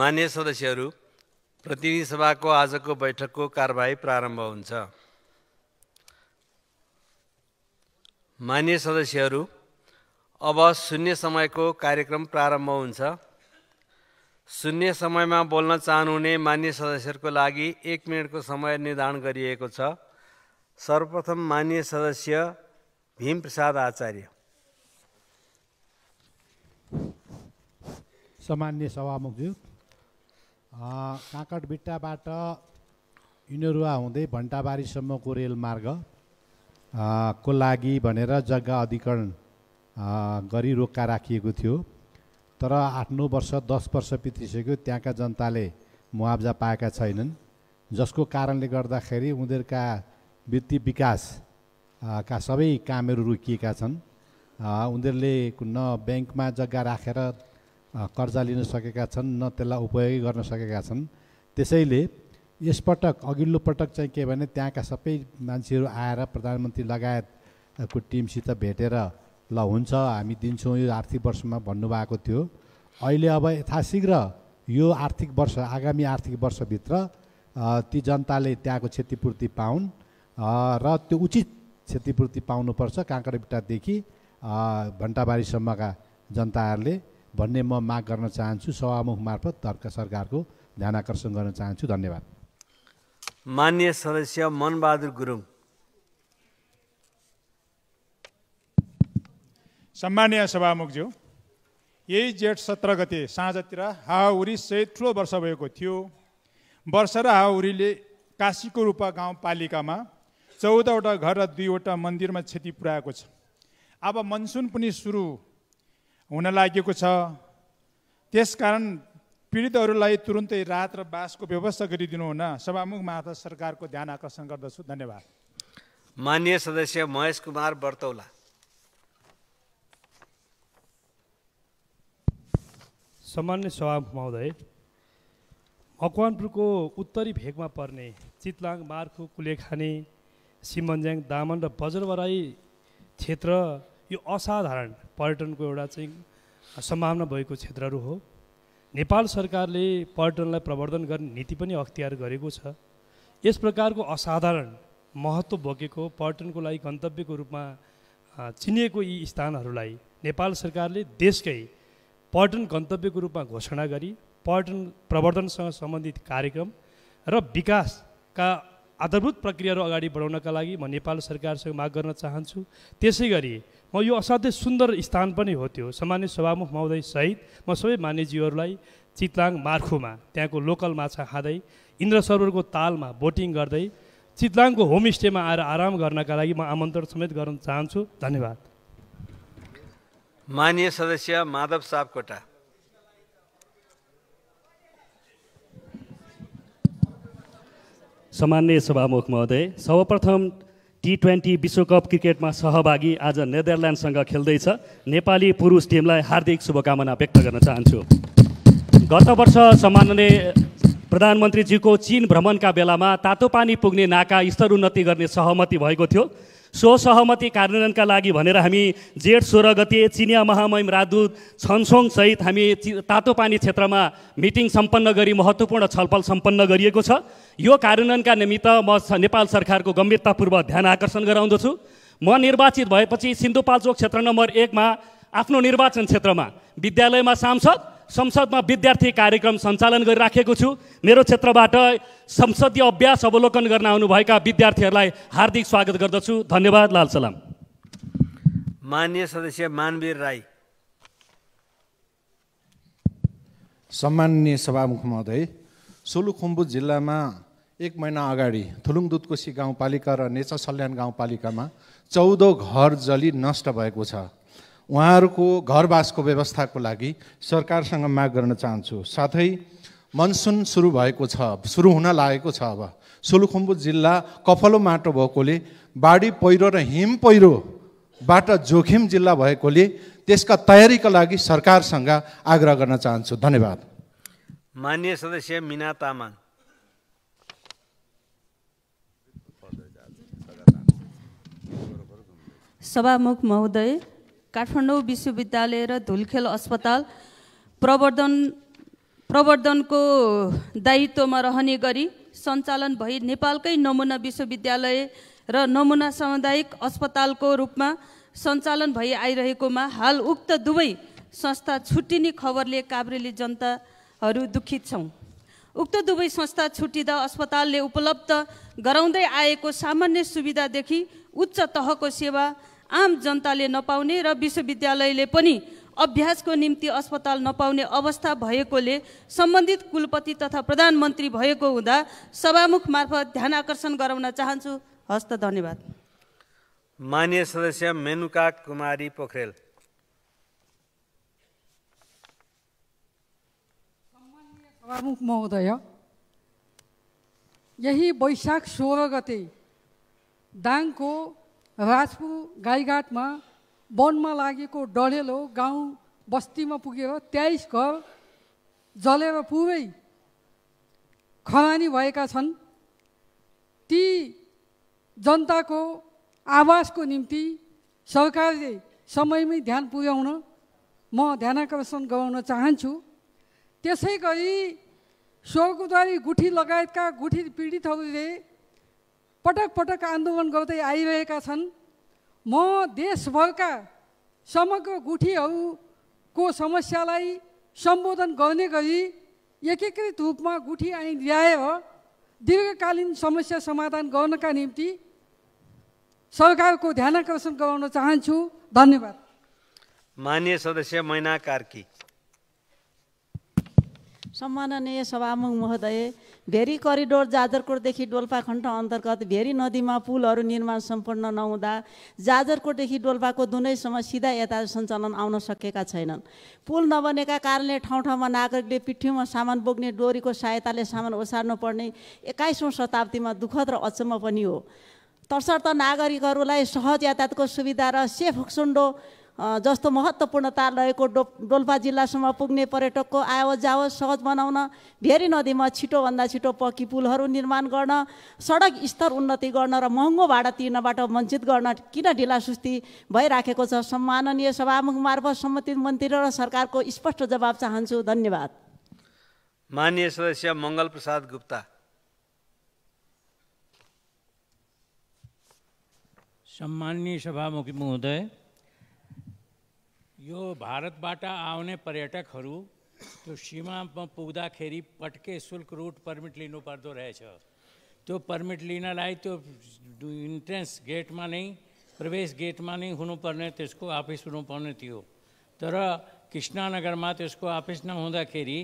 मान्य सदस्यहरू प्रतिनिधि सभाको आजको बैठकको कारवाही प्रारम्भ हुन्छ मान्य सदस्यहरू अब शून्य समयको कार्यक्रम प्रारम्भ हुन्छ शून्य समयमा बोल्न चाहनुहुने मान्य सदस्यहरूको लागि एक मिनटको समय निर्धारण गरिएको छ सर्वप्रथम मान्य सदस्य भीमप्रसाद आचार्य सामान्य सभामुखज्यू काँकडभिट्टाबाट इनरुवा हुँदै भन्टाबारीसम्मको रेलमार्ग को लागि भनेर जग्गा अधिकरण गरी रोक्का राखिएको थियो तर आठ नौ वर्ष दस वर्ष बितिसक्यो त्यहाँका जनताले मुआब्जा पाएका छैनन् जसको कारणले गर्दाखेरि उनीहरूका वित्तीय विकास का सबै कामहरू रोकिएका छन् उनीहरूले न ब्याङ्कमा जग्गा राखेर कर्जा लिन सकेका छन् न त्यसलाई उपयोगी गर्न सकेका छन् त्यसैले यसपटक अघिल्लो पटक चाहिँ के भने त्यहाँका सबै मान्छेहरू आएर प्रधानमन्त्री लगायतको टिमसित भेटेर ल हुन्छ हामी दिन्छौँ यो आर्थिक वर्षमा भन्नुभएको थियो अहिले अब यथाशीघ्र यो आर्थिक वर्ष आगामी आर्थिक वर्षभित्र ती जनताले त्यहाँको क्षतिपूर्ति पाउन् र त्यो उचित क्षतिपूर्ति पाउनुपर्छ काँक्राबिटादेखि भन्टाबारीसम्मका जनताहरूले भन्ने म माग गर्न चाहन्छु सभामुख मार्फत तर्क सरकारको ध्यान आकर्षण गर्न चाहन्छु धन्यवाद मान्य सदस्य मनबहादुर गुरुङ सम्मान्य सभामुखज्यू यही जेठ सत्र गते साँझतिर हावाहुरी सहित ठुलो वर्ष भएको थियो वर्ष र हावाहुरीले काशीको रूपा गाउँपालिकामा चौधवटा घर र दुईवटा मन्दिरमा क्षति पुर्याएको छ अब मनसुन पनि सुरु हुन लागेको छ त्यसकारण पीडितहरूलाई तुरुन्तै राहत र बासको व्यवस्था गरिदिनुहुन सभामुख माता सरकारको ध्यान आकर्षण गर्दछु धन्यवाद मान्य सदस्य महेश कुमार बर्तौला सामान्य सभामुख महोदय मकवानपुरको उत्तरी भेगमा पर्ने चितलाङ मार्खु कुलेखाने सिमन्ज्याङ दामन र बजरवराई क्षेत्र यो असाधारण पर्यटनको एउटा चाहिँ सम्भावना भएको क्षेत्रहरू हो नेपाल सरकारले पर्यटनलाई प्रवर्धन गर्ने नीति पनि अख्तियार गरेको छ यस प्रकारको असाधारण महत्त्व बोकेको पर्यटनको लागि गन्तव्यको रूपमा चिनिएको यी स्थानहरूलाई नेपाल सरकारले देशकै पर्यटन गन्तव्यको रूपमा घोषणा गरी पर्यटन प्रवर्धनसँग सम्बन्धित कार्यक्रम र विकासका आधारभूत प्रक्रियाहरू अगाडि बढाउनका लागि म नेपाल सरकारसँग माग गर्न चाहन्छु त्यसै गरी म यो असाध्यै सुन्दर स्थान पनि हो त्यो सामान्य सभामुख सहित म सबै मान्यजीवहरूलाई चितलाङ मार्खुमा त्यहाँको लोकल माछा खाँदै इन्द्र सरोवरको तालमा बोटिङ गर्दै चितलाङको होमस्टेमा आएर आराम गर्नका लागि म आमन्त्रण समेत गर्न चाहन्छु धन्यवाद मान्य सदस्य माधव सापकोटा सामान्य सभामुख महोदय सर्वप्रथम टी ट्वेन्टी विश्वकप क्रिकेटमा सहभागी आज नेदरल्यान्डसँग खेल्दैछ नेपाली पुरुष टिमलाई हार्दिक शुभकामना व्यक्त गर्न चाहन्छु गत वर्ष सामान्य प्रधानमन्त्रीजीको चिन भ्रमणका बेलामा तातो पानी पुग्ने नाका स्तरोन्नति गर्ने सहमति भएको थियो स्वसहमति कार्यान्वयनका लागि भनेर हामी जेठ सोह्र गते चिनिया महामहिम राजदूत छनसोङसहित हामी तातो पानी क्षेत्रमा मिटिङ सम्पन्न गरी महत्त्वपूर्ण छलफल सम्पन्न गरिएको छ यो कार्यान्वयनका निमित्त म नेपाल सरकारको गम्भीरतापूर्वक ध्यान आकर्षण गराउँदछु म निर्वाचित भएपछि सिन्धुपाल्चोक क्षेत्र नम्बर एकमा आफ्नो निर्वाचन क्षेत्रमा विद्यालयमा सांसद संसदमा विद्यार्थी कार्यक्रम सञ्चालन गरिराखेको छु मेरो क्षेत्रबाट संसदीय अभ्यास अवलोकन गर्न आउनुभएका विद्यार्थीहरूलाई हार्दिक स्वागत गर्दछु धन्यवाद लाल सलाम मान्य सदस्य मानवीर राई सम्मान्य सभामुख महोदय सोलुखुम्बु जिल्लामा एक महिना अगाडि थुलुङ दुधकोसी गाउँपालिका र नेचा सल्यान गाउँपालिकामा चौध घर जली नष्ट भएको छ उहाँहरूको घरवासको व्यवस्थाको लागि सरकारसँग माग गर्न चाहन्छु साथै मनसुन सुरु भएको छ सुरु हुन लागेको छ अब सोलुखुम्बु जिल्ला कफलो माटो भएकोले बाढी पहिरो र हिम पहिरोबाट जोखिम जिल्ला भएकोले त्यसका तयारीका लागि सरकारसँग आग्रह गर्न चाहन्छु धन्यवाद मान्य सदस्य मिना तामाङ सभामुख महोदय काठमाडौँ विश्वविद्यालय र धुलखेल अस्पताल प्रवर्धन प्रवर्धनको दायित्वमा रहने गरी सञ्चालन भई नेपालकै नमुना विश्वविद्यालय र नमुना सामुदायिक अस्पतालको रूपमा सञ्चालन भई आइरहेकोमा हाल उक्त दुवै संस्था छुट्टिने खबरले काभ्रेली जनताहरू दुखित छौँ उक्त दुवै संस्था छुट्टिँदा अस्पतालले उपलब्ध गराउँदै आएको सामान्य सुविधादेखि उच्च तहको सेवा आम जनताले नपाउने र विश्वविद्यालयले पनि अभ्यासको निम्ति अस्पताल नपाउने अवस्था भएकोले सम्बन्धित कुलपति तथा प्रधानमन्त्री भएको हुँदा सभामुख मार्फत ध्यान आकर्षण गराउन चाहन्छु हस्त धन्यवाद मान्य सदस्य मेनुका कुमारी पोखरेल सभामुख महोदय यही वैशाख सोह्र गते दाङको राजपु गाईघाटमा वनमा लागेको डढेलो गाउँ बस्तीमा पुगेर तेइस घर जलेर पुरै खरानी भएका छन् ती जनताको आवासको निम्ति सरकारले समयमै ध्यान पुर्याउन म ध्यानकर्षण गराउन चाहन्छु त्यसै गरी स्वर्गद्वारी गुठी लगायतका गुठी पीडितहरूले पटक पटक आन्दोलन गर्दै आइरहेका छन् म देशभरका समग्र गुठीहरूको समस्यालाई सम्बोधन गर्ने गरी एकीकृत रूपमा गुठी ल्याए ल्याएर दीर्घकालीन समस्या समाधान गर्नका निम्ति सरकारको ध्यानकर्षण गराउन चाहन्छु धन्यवाद मान्य सदस्य मैना कार्की सम्माननीय सभामुख महोदय भेरी करिडोर जाजरकोटदेखि डोल्पाखण्ड अन्तर्गत भेरी नदीमा पुलहरू निर्माण सम्पन्न नहुँदा जाजरकोटदेखि डोल्पाको दुनैसम्म सिधा यता सञ्चालन आउन सकेका छैनन् पुल नबनेका कारणले ठाउँ ठाउँमा नागरिकले पिठ्यूमा सामान बोक्ने डोरीको सहायताले सामान ओसार्नु पर्ने एक्काइसौँ शताब्दीमा दुःखद र अचम्म पनि हो तसर्थ नागरिकहरूलाई सहज यातायातको सुविधा र सेफ सुन्डो जस्तो महत्त्वपूर्णता रहेको डो डोल्पा जिल्लासम्म पुग्ने पर्यटकको आवत जावत सहज बनाउन भेरी नदीमा छिटोभन्दा छिटो पक्की पुलहरू निर्माण गर्न सडक स्तर उन्नति गर्न र महँगो भाडा तिर्नबाट वञ्चित गर्न किन ढिलासुस्ती भइराखेको छ सम्माननीय सभामुख मार्फत सम्मति मन्त्री र सरकारको स्पष्ट जवाब चाहन्छु धन्यवाद मान्य सदस्य मङ्गल प्रसाद गुप्ता सम्माननीय सभामुखी महोदय यो भारतबाट आउने पर्यटकहरू त्यो सीमामा पुग्दाखेरि पटके शुल्क रुट पर्मिट लिनुपर्दो रहेछ त्यो पर्मिट लिनलाई त्यो इन्ट्रेन्स गेटमा नै प्रवेश गेटमा नै हुनुपर्ने त्यसको अफिस हुनुपर्ने थियो तर कृष्णनगरमा त्यसको अफिस नहुँदाखेरि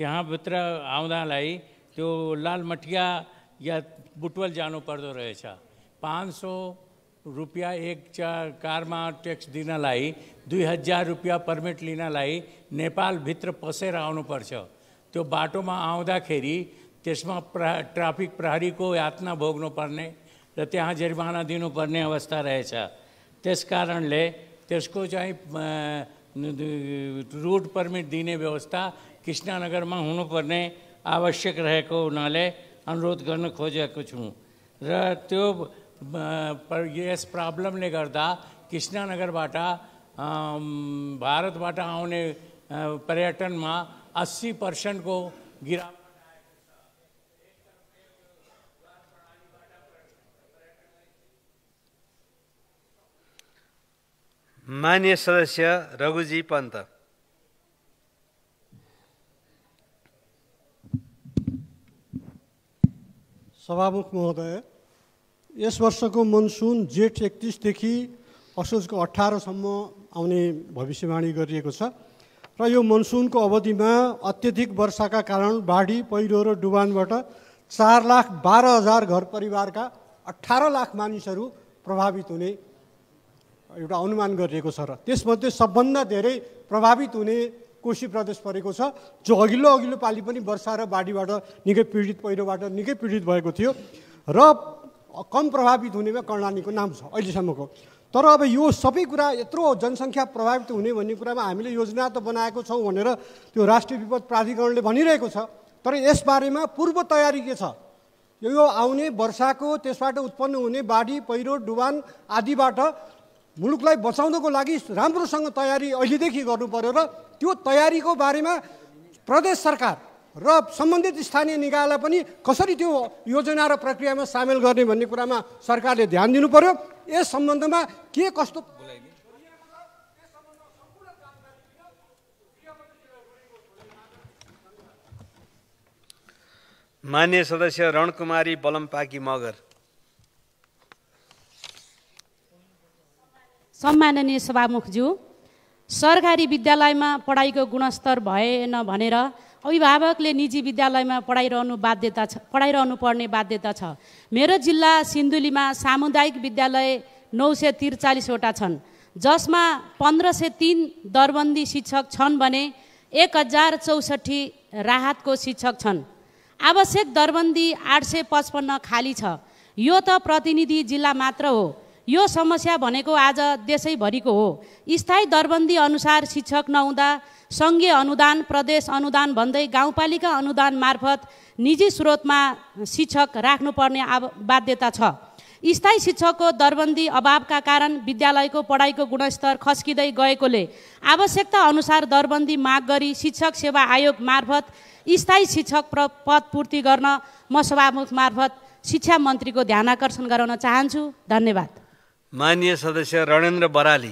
त्यहाँभित्र आउँदालाई त्यो लालमटिया या बुटवल पर्दो रहेछ पाँच सौ रुपियाँ एक कारमा ट्याक्स दिनलाई दुई हजार रुपियाँ पर्मिट लिनलाई नेपालभित्र पसेर आउनुपर्छ त्यो बाटोमा आउँदाखेरि त्यसमा प्रा ट्राफिक प्रहरीको यातना भोग्नुपर्ने र त्यहाँ जरिमाना दिनुपर्ने अवस्था रहेछ त्यस कारणले त्यसको चाहिँ रुट पर्मिट दिने व्यवस्था कृष्णनगरमा हुनुपर्ने आवश्यक रहेको हुनाले अनुरोध गर्न खोजेको छु र त्यो पर नगर बाटा भारत बाटा आने पर्यटन में अस्सी को गिरा मान्य सदस्य रघुजी पंत सभामुख महोदय यस वर्षको मनसुन जेठ एकतिसदेखि असोजको अठारसम्म आउने भविष्यवाणी गरिएको छ र यो मनसुनको अवधिमा अत्यधिक वर्षाका कारण बाढी पहिरो र डुबानबाट चार लाख बाह्र हजार घर परिवारका अठार लाख मानिसहरू प्रभावित हुने एउटा अनुमान गरिएको छ र त्यसमध्ये सबभन्दा धेरै प्रभावित हुने कोशी प्रदेश परेको छ जो अघिल्लो अघिल्लो पालि पनि वर्षा र बाढीबाट निकै पीडित पहिरोबाट निकै पीडित भएको थियो र कम प्रभावित हुनेमा कर्णालीको नाम छ अहिलेसम्मको तर अब यो सबै कुरा यत्रो जनसङ्ख्या प्रभावित हुने भन्ने कुरामा हामीले योजना त बनाएको छौँ भनेर त्यो राष्ट्रिय विपद प्राधिकरणले भनिरहेको छ तर यसबारेमा पूर्व तयारी के छ यो आउने वर्षाको त्यसबाट उत्पन्न हुने बाढी पहिरो डुबान आदिबाट मुलुकलाई बचाउनको लागि राम्रोसँग तयारी अहिलेदेखि गर्नु पऱ्यो र त्यो तयारीको बारेमा प्रदेश सरकार र सम्बन्धित स्थानीय निकायलाई पनि कसरी त्यो योजना र प्रक्रियामा सामेल गर्ने भन्ने कुरामा सरकारले ध्यान दिनु पर्यो यस सम्बन्धमा के कस्तो मान्य सदस्य रणकुमारी बलमपाकी मगर सम्माननीय सभामुखज्यू सरकारी विद्यालयमा पढाइको गुणस्तर भएन भनेर अभिभावकले निजी विद्यालयमा पढाइरहनु बाध्यता छ पढाइरहनु पर्ने बाध्यता छ मेरो जिल्ला सिन्धुलीमा सामुदायिक विद्यालय नौ सय त्रिचालिसवटा छन् जसमा पन्ध्र सय तिन दरबन्दी शिक्षक छन् भने एक हजार चौसठी राहतको शिक्षक छन् आवश्यक दरबन्दी आठ सय पचपन्न खाली छ यो त प्रतिनिधि जिल्ला मात्र हो यो समस्या भनेको आज देशैभरिको हो स्थायी दरबन्दी अनुसार शिक्षक नहुँदा सङ्घीय अनुदान प्रदेश अनुदान भन्दै गाउँपालिका अनुदान मार्फत निजी स्रोतमा शिक्षक राख्नुपर्ने आव बाध्यता छ स्थायी शिक्षकको दरबन्दी अभावका कारण विद्यालयको पढाइको गुणस्तर खस्किँदै गएकोले आवश्यकता अनुसार दरबन्दी माग गरी शिक्षक सेवा आयोग मार्फत स्थायी शिक्षक प्र पदपूर्ति गर्न म सभामुख मार्फत शिक्षा मन्त्रीको ध्यान आकर्षण गराउन चाहन्छु धन्यवाद माननीय सदस्य रणेन्द्र बराली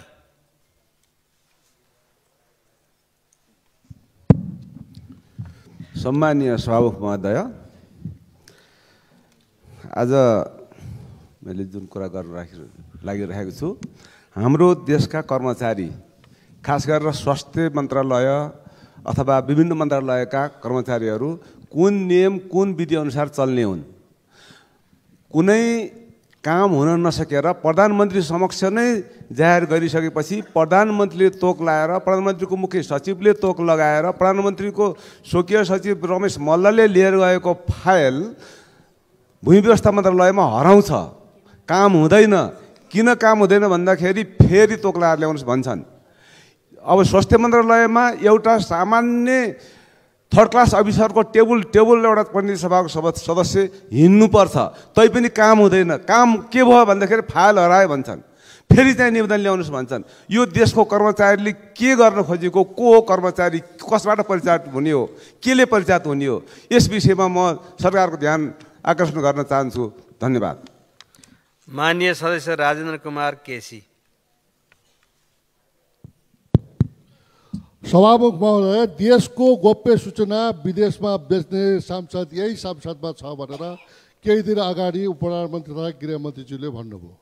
सम्मानीय सभामुख महोदय आज मैले जुन कुरा गर्नु राखि लागिरहेको छु हाम्रो देशका कर्मचारी खास गरेर स्वास्थ्य मन्त्रालय अथवा विभिन्न मन्त्रालयका कर्मचारीहरू कुन नियम कुन विधिअनुसार चल्ने हुन् कुनै काम हुन नसकेर प्रधानमन्त्री समक्ष नै जाहेर गरिसकेपछि प्रधानमन्त्रीले तोक लगाएर प्रधानमन्त्रीको मुख्य सचिवले तोक लगाएर प्रधानमन्त्रीको स्वकीय सचिव रमेश मल्लले लिएर गएको फाइल भूमि व्यवस्था मन्त्रालयमा हराउँछ काम हुँदैन किन काम हुँदैन भन्दाखेरि फेरि तोक लगाएर ल्याउनुहोस् भन्छन् अब स्वास्थ्य मन्त्रालयमा एउटा सामान्य थर्ड क्लास अफिसरको टेबुल टेबुल एउटा पनि सभाको सदस्य हिँड्नुपर्छ तैपनि काम हुँदैन काम के भयो भन्दाखेरि फाइल हरायो भन्छन् फेरि त्यहाँ निवेदन ल्याउनुहोस् भन्छन् यो देशको कर्मचारीले के गर्न खोजेको को हो कर्मचारी कसबाट परिचात हुने हो केले परिचात हुने हो यस विषयमा म सरकारको ध्यान आकर्षण गर्न चाहन्छु धन्यवाद मान्य सदस्य राजेन्द्र कुमार केसी सभामुख महोदय देशको गोप्य सूचना विदेशमा बेच्ने सांसद यही सांसदमा छ भनेर केही दिन अगाडि उप प्रधानमन्त्री तथा गृहमन्त्रीज्यूले भन्नुभयो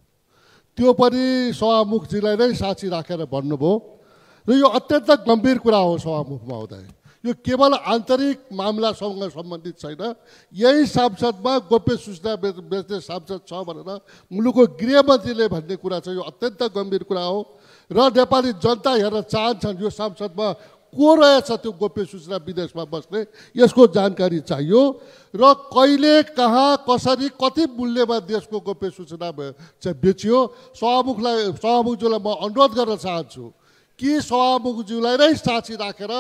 त्यो पनि सभामुखजीलाई नै साक्षी राखेर भन्नुभयो र यो अत्यन्त गम्भीर कुरा हो सभामुख महोदय यो केवल आन्तरिक मामलासँग सम्बन्धित छैन यही सांसदमा गोप्य सूचना बेच्ने सांसद छ भनेर मुलुकको गृहमन्त्रीले भन्ने कुरा छ यो अत्यन्त गम्भीर कुरा हो र नेपाली जनता हेर्न चाहन्छन् यो सांसदमा को रहेछ त्यो गोप्य सूचना विदेशमा बस्ने यसको जानकारी चाहियो र कहिले कहाँ कसरी कति मूल्यमा देशको गोप्य सूचना चाहिँ बेचियो सभामुखलाई सभामुखज्यूलाई म अनुरोध गर्न चाहन्छु कि सभामुखज्यूलाई नै साक्षी राखेर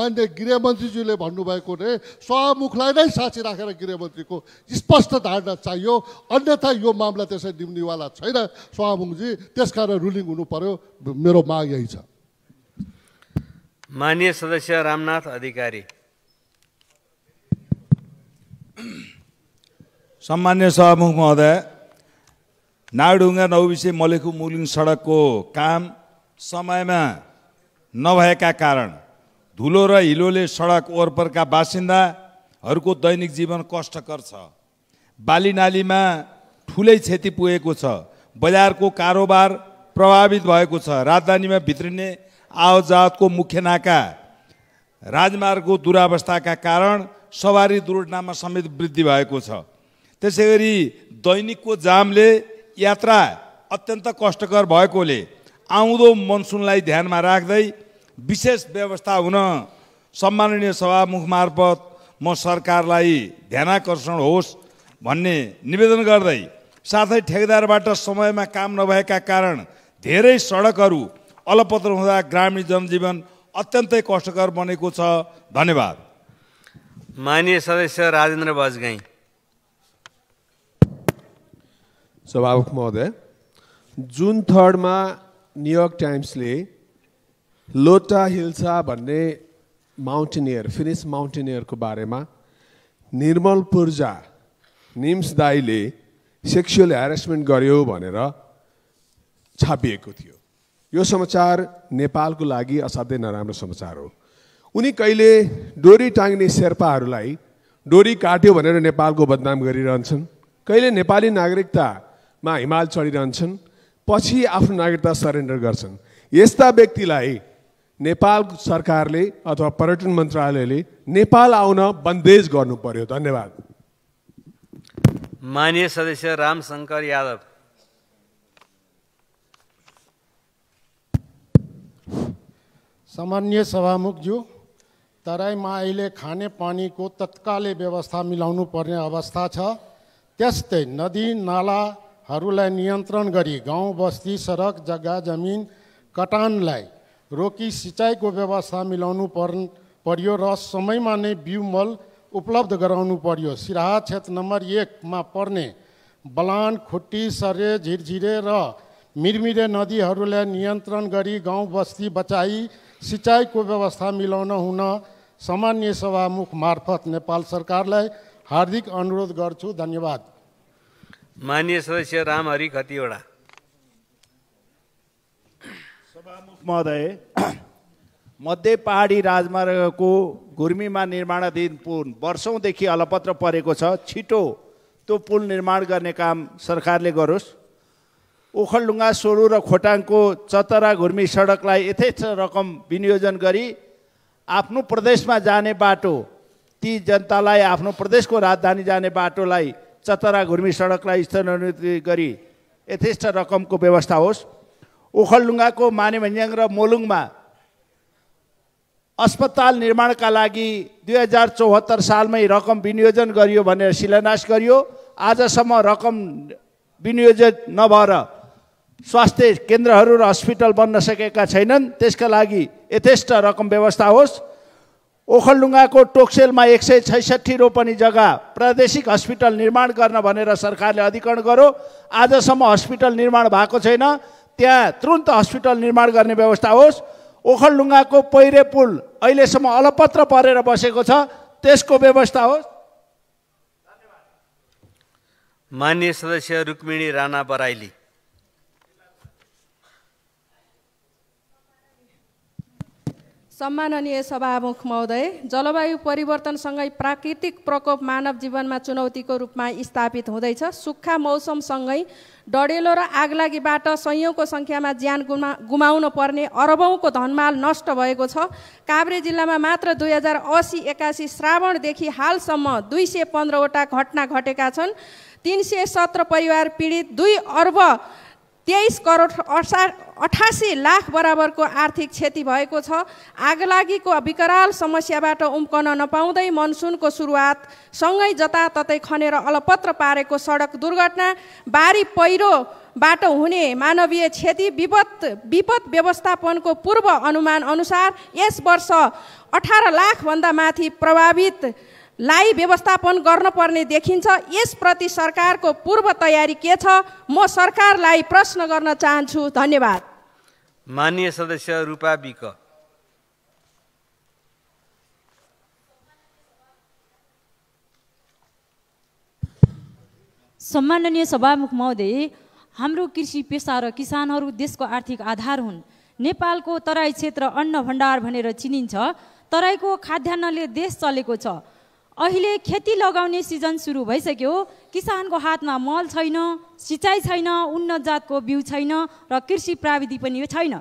मान्य गृहमन्त्रीज्यूले भन्नुभएको नै सभामुखलाई नै साक्षी राखेर गृहमन्त्रीको स्पष्ट धारणा चाहियो अन्यथा यो मामला त्यसै निम्निवाला छैन सभामुखजी त्यसकारण रुलिङ हुनु पर्यो मेरो माग यही छ मान्य सदस्य रामनाथ अधिकारी सम्मान्य सभामुख महोदय नाडुङ्गा नौबिसे मलेखु मुलिङ सडकको काम समयमा नभएका कारण धुलो र हिलोले सडक वरपरका बासिन्दाहरूको दैनिक जीवन कष्टकर छ बाली नालीमा ठुलै क्षति पुगेको छ बजारको कारोबार प्रभावित भएको छ राजधानीमा भित्रिने आवजावतको मुख्य नाका राजमार्गको दुरावस्थाका कारण सवारी दुर्घटनामा समेत वृद्धि भएको छ त्यसै गरी दैनिकको जामले यात्रा अत्यन्त कष्टकर भएकोले आउँदो मनसुनलाई ध्यानमा राख्दै विशेष व्यवस्था हुन सम्माननीय सभामुख मार्फत म सरकारलाई ध्यानाकर्षण होस् भन्ने निवेदन गर्दै साथै ठेकेदारबाट समयमा काम नभएका कारण धेरै सडकहरू अलपत्र हुँदा ग्रामीण जनजीवन अत्यन्तै कष्टकर बनेको छ धन्यवाद मान्य सदस्य राजेन्द्र बजगाई सभामुख महोदय जुन थर्डमा न्युयोर्क टाइम्सले लोटा हिल्सा भन्ने माउन्टेनियर फिनिस माउन्टेनियरको बारेमा निर्मल पूर्जा निम्स दाईले सेक्सुअल हेरेसमेन्ट गर्यो भनेर छापिएको थियो यो समाचार नेपालको लागि असाध्यै नराम्रो समाचार हो उनी कहिले डोरी टाङ्ने शेर्पाहरूलाई डोरी काट्यो भनेर नेपालको बदनाम गरिरहन्छन् कहिले नेपाली नागरिकतामा हिमाल चढिरहन्छन् पछि आफ्नो नागरिकता सरेन्डर गर्छन् यस्ता व्यक्तिलाई नेपाल सरकारले अथवा पर्यटन मन्त्रालयले नेपाल आउन बन्देज गर्नु पर्यो धन्यवाद मान्य सदस्य रामशङ्कर यादव सामान्य सभामुखज्यू तराईमा अहिले खानेपानीको तत्कालै व्यवस्था मिलाउनु पर्ने अवस्था छ त्यस्तै नदी नाला हरूलाई नियन्त्रण गरी गाउँ बस्ती सडक जग्गा जमिन कटानलाई रोकी सिँचाइको व्यवस्था मिलाउनु पर् पर्यो र समयमा नै बिउ मल उपलब्ध गराउनु पर्यो सिराहा क्षेत्र नम्बर एकमा पर्ने बलान खुट्टी सरे झिरझिरे र मिरमिरे नदीहरूलाई नियन्त्रण गरी गाउँ बस्ती बचाई सिँचाइको व्यवस्था मिलाउन हुन सामान्य सभामुख मार्फत नेपाल सरकारलाई हार्दिक अनुरोध गर्छु धन्यवाद मान्य सदस्य रामहरि खतिवडा सभामुख महोदय मध्य पहाडी राजमार्गको घुर्मीमा निर्माणाधीन पुल वर्षौँदेखि अलपत्र परेको छ छिटो त्यो पुल निर्माण गर्ने काम सरकारले गरोस् ओखलडुङ्गा सोरु र खोटाङको चतरा घुर्मी सडकलाई यथेच्छ रकम विनियोजन गरी आफ्नो प्रदेशमा जाने बाटो ती जनतालाई आफ्नो प्रदेशको राजधानी जाने बाटोलाई चतरा घुर्मी सडकलाई स्थानान्तरित गरी यथेष्ट रकमको व्यवस्था होस् ओखलडुङ्गाको मानेभन्ज्याङ र मोलुङमा अस्पताल निर्माणका लागि दुई हजार चौहत्तर सालमै रकम विनियोजन गरियो भनेर शिलान्यास गरियो आजसम्म रकम विनियोजन नभएर स्वास्थ्य केन्द्रहरू र हस्पिटल बन्न सकेका छैनन् त्यसका लागि यथेष्ट रकम व्यवस्था होस् ओखलडुङ्गाको टोक्सेलमा एक सय छैसठी रोपनी जग्गा प्रादेशिक हस्पिटल निर्माण गर्न भनेर सरकारले अधिकरण गर्यो आजसम्म हस्पिटल निर्माण भएको छैन त्यहाँ तुरुन्त हस्पिटल निर्माण गर्ने व्यवस्था होस् ओखलडुङ्गाको पहिरे पुल अहिलेसम्म अलपत्र परेर बसेको छ त्यसको व्यवस्था होस् मान्य सदस्य रुक्मिणी राणा बराइली सम्माननीय सभामुख महोदय जलवायु परिवर्तनसँगै प्राकृतिक प्रकोप मानव जीवनमा चुनौतीको रूपमा स्थापित हुँदैछ सुक्खा मौसमसँगै डढेलो र आगलागीबाट सयौँको सङ्ख्यामा ज्यान गुमा गुमाउनु पर्ने अरबौँको धनमाल नष्ट भएको छ काभ्रे जिल्लामा मात्र दुई हजार असी एकासी श्रावणदेखि हालसम्म दुई सय पन्ध्रवटा घटना घटेका छन् तिन सय सत्र परिवार पीडित दुई अर्ब तेइस करोड अठा अठासी लाख बराबरको आर्थिक क्षति भएको छ आगलागीको विकराल समस्याबाट उम्कन नपाउँदै मनसुनको सुरुवात सँगै जताततै खनेर अलपत्र पारेको सडक दुर्घटना बारी पहिरोबाट हुने मानवीय क्षति विपद विपद व्यवस्थापनको पूर्व अनुमान अनुसार यस वर्ष अठार लाखभन्दा माथि प्रभावित लाई व्यवस्थापन गर्न पर्ने देखिन्छ यसप्रति सरकारको पूर्व तयारी के छ म सरकारलाई प्रश्न गर्न चाहन्छु धन्यवाद मान्य सदस्य रूपा विक सम्माननीय सभामुख महोदय हाम्रो कृषि पेसा र किसानहरू देशको आर्थिक आधार हुन् नेपालको तराई क्षेत्र अन्न भण्डार भनेर चिनिन्छ तराईको खाद्यान्नले देश चलेको छ अहिले खेती लगाउने सिजन सुरु भइसक्यो किसानको हातमा मल छैन सिँचाइ छैन उन्नत जातको बिउ छैन र कृषि प्राविधि पनि छैन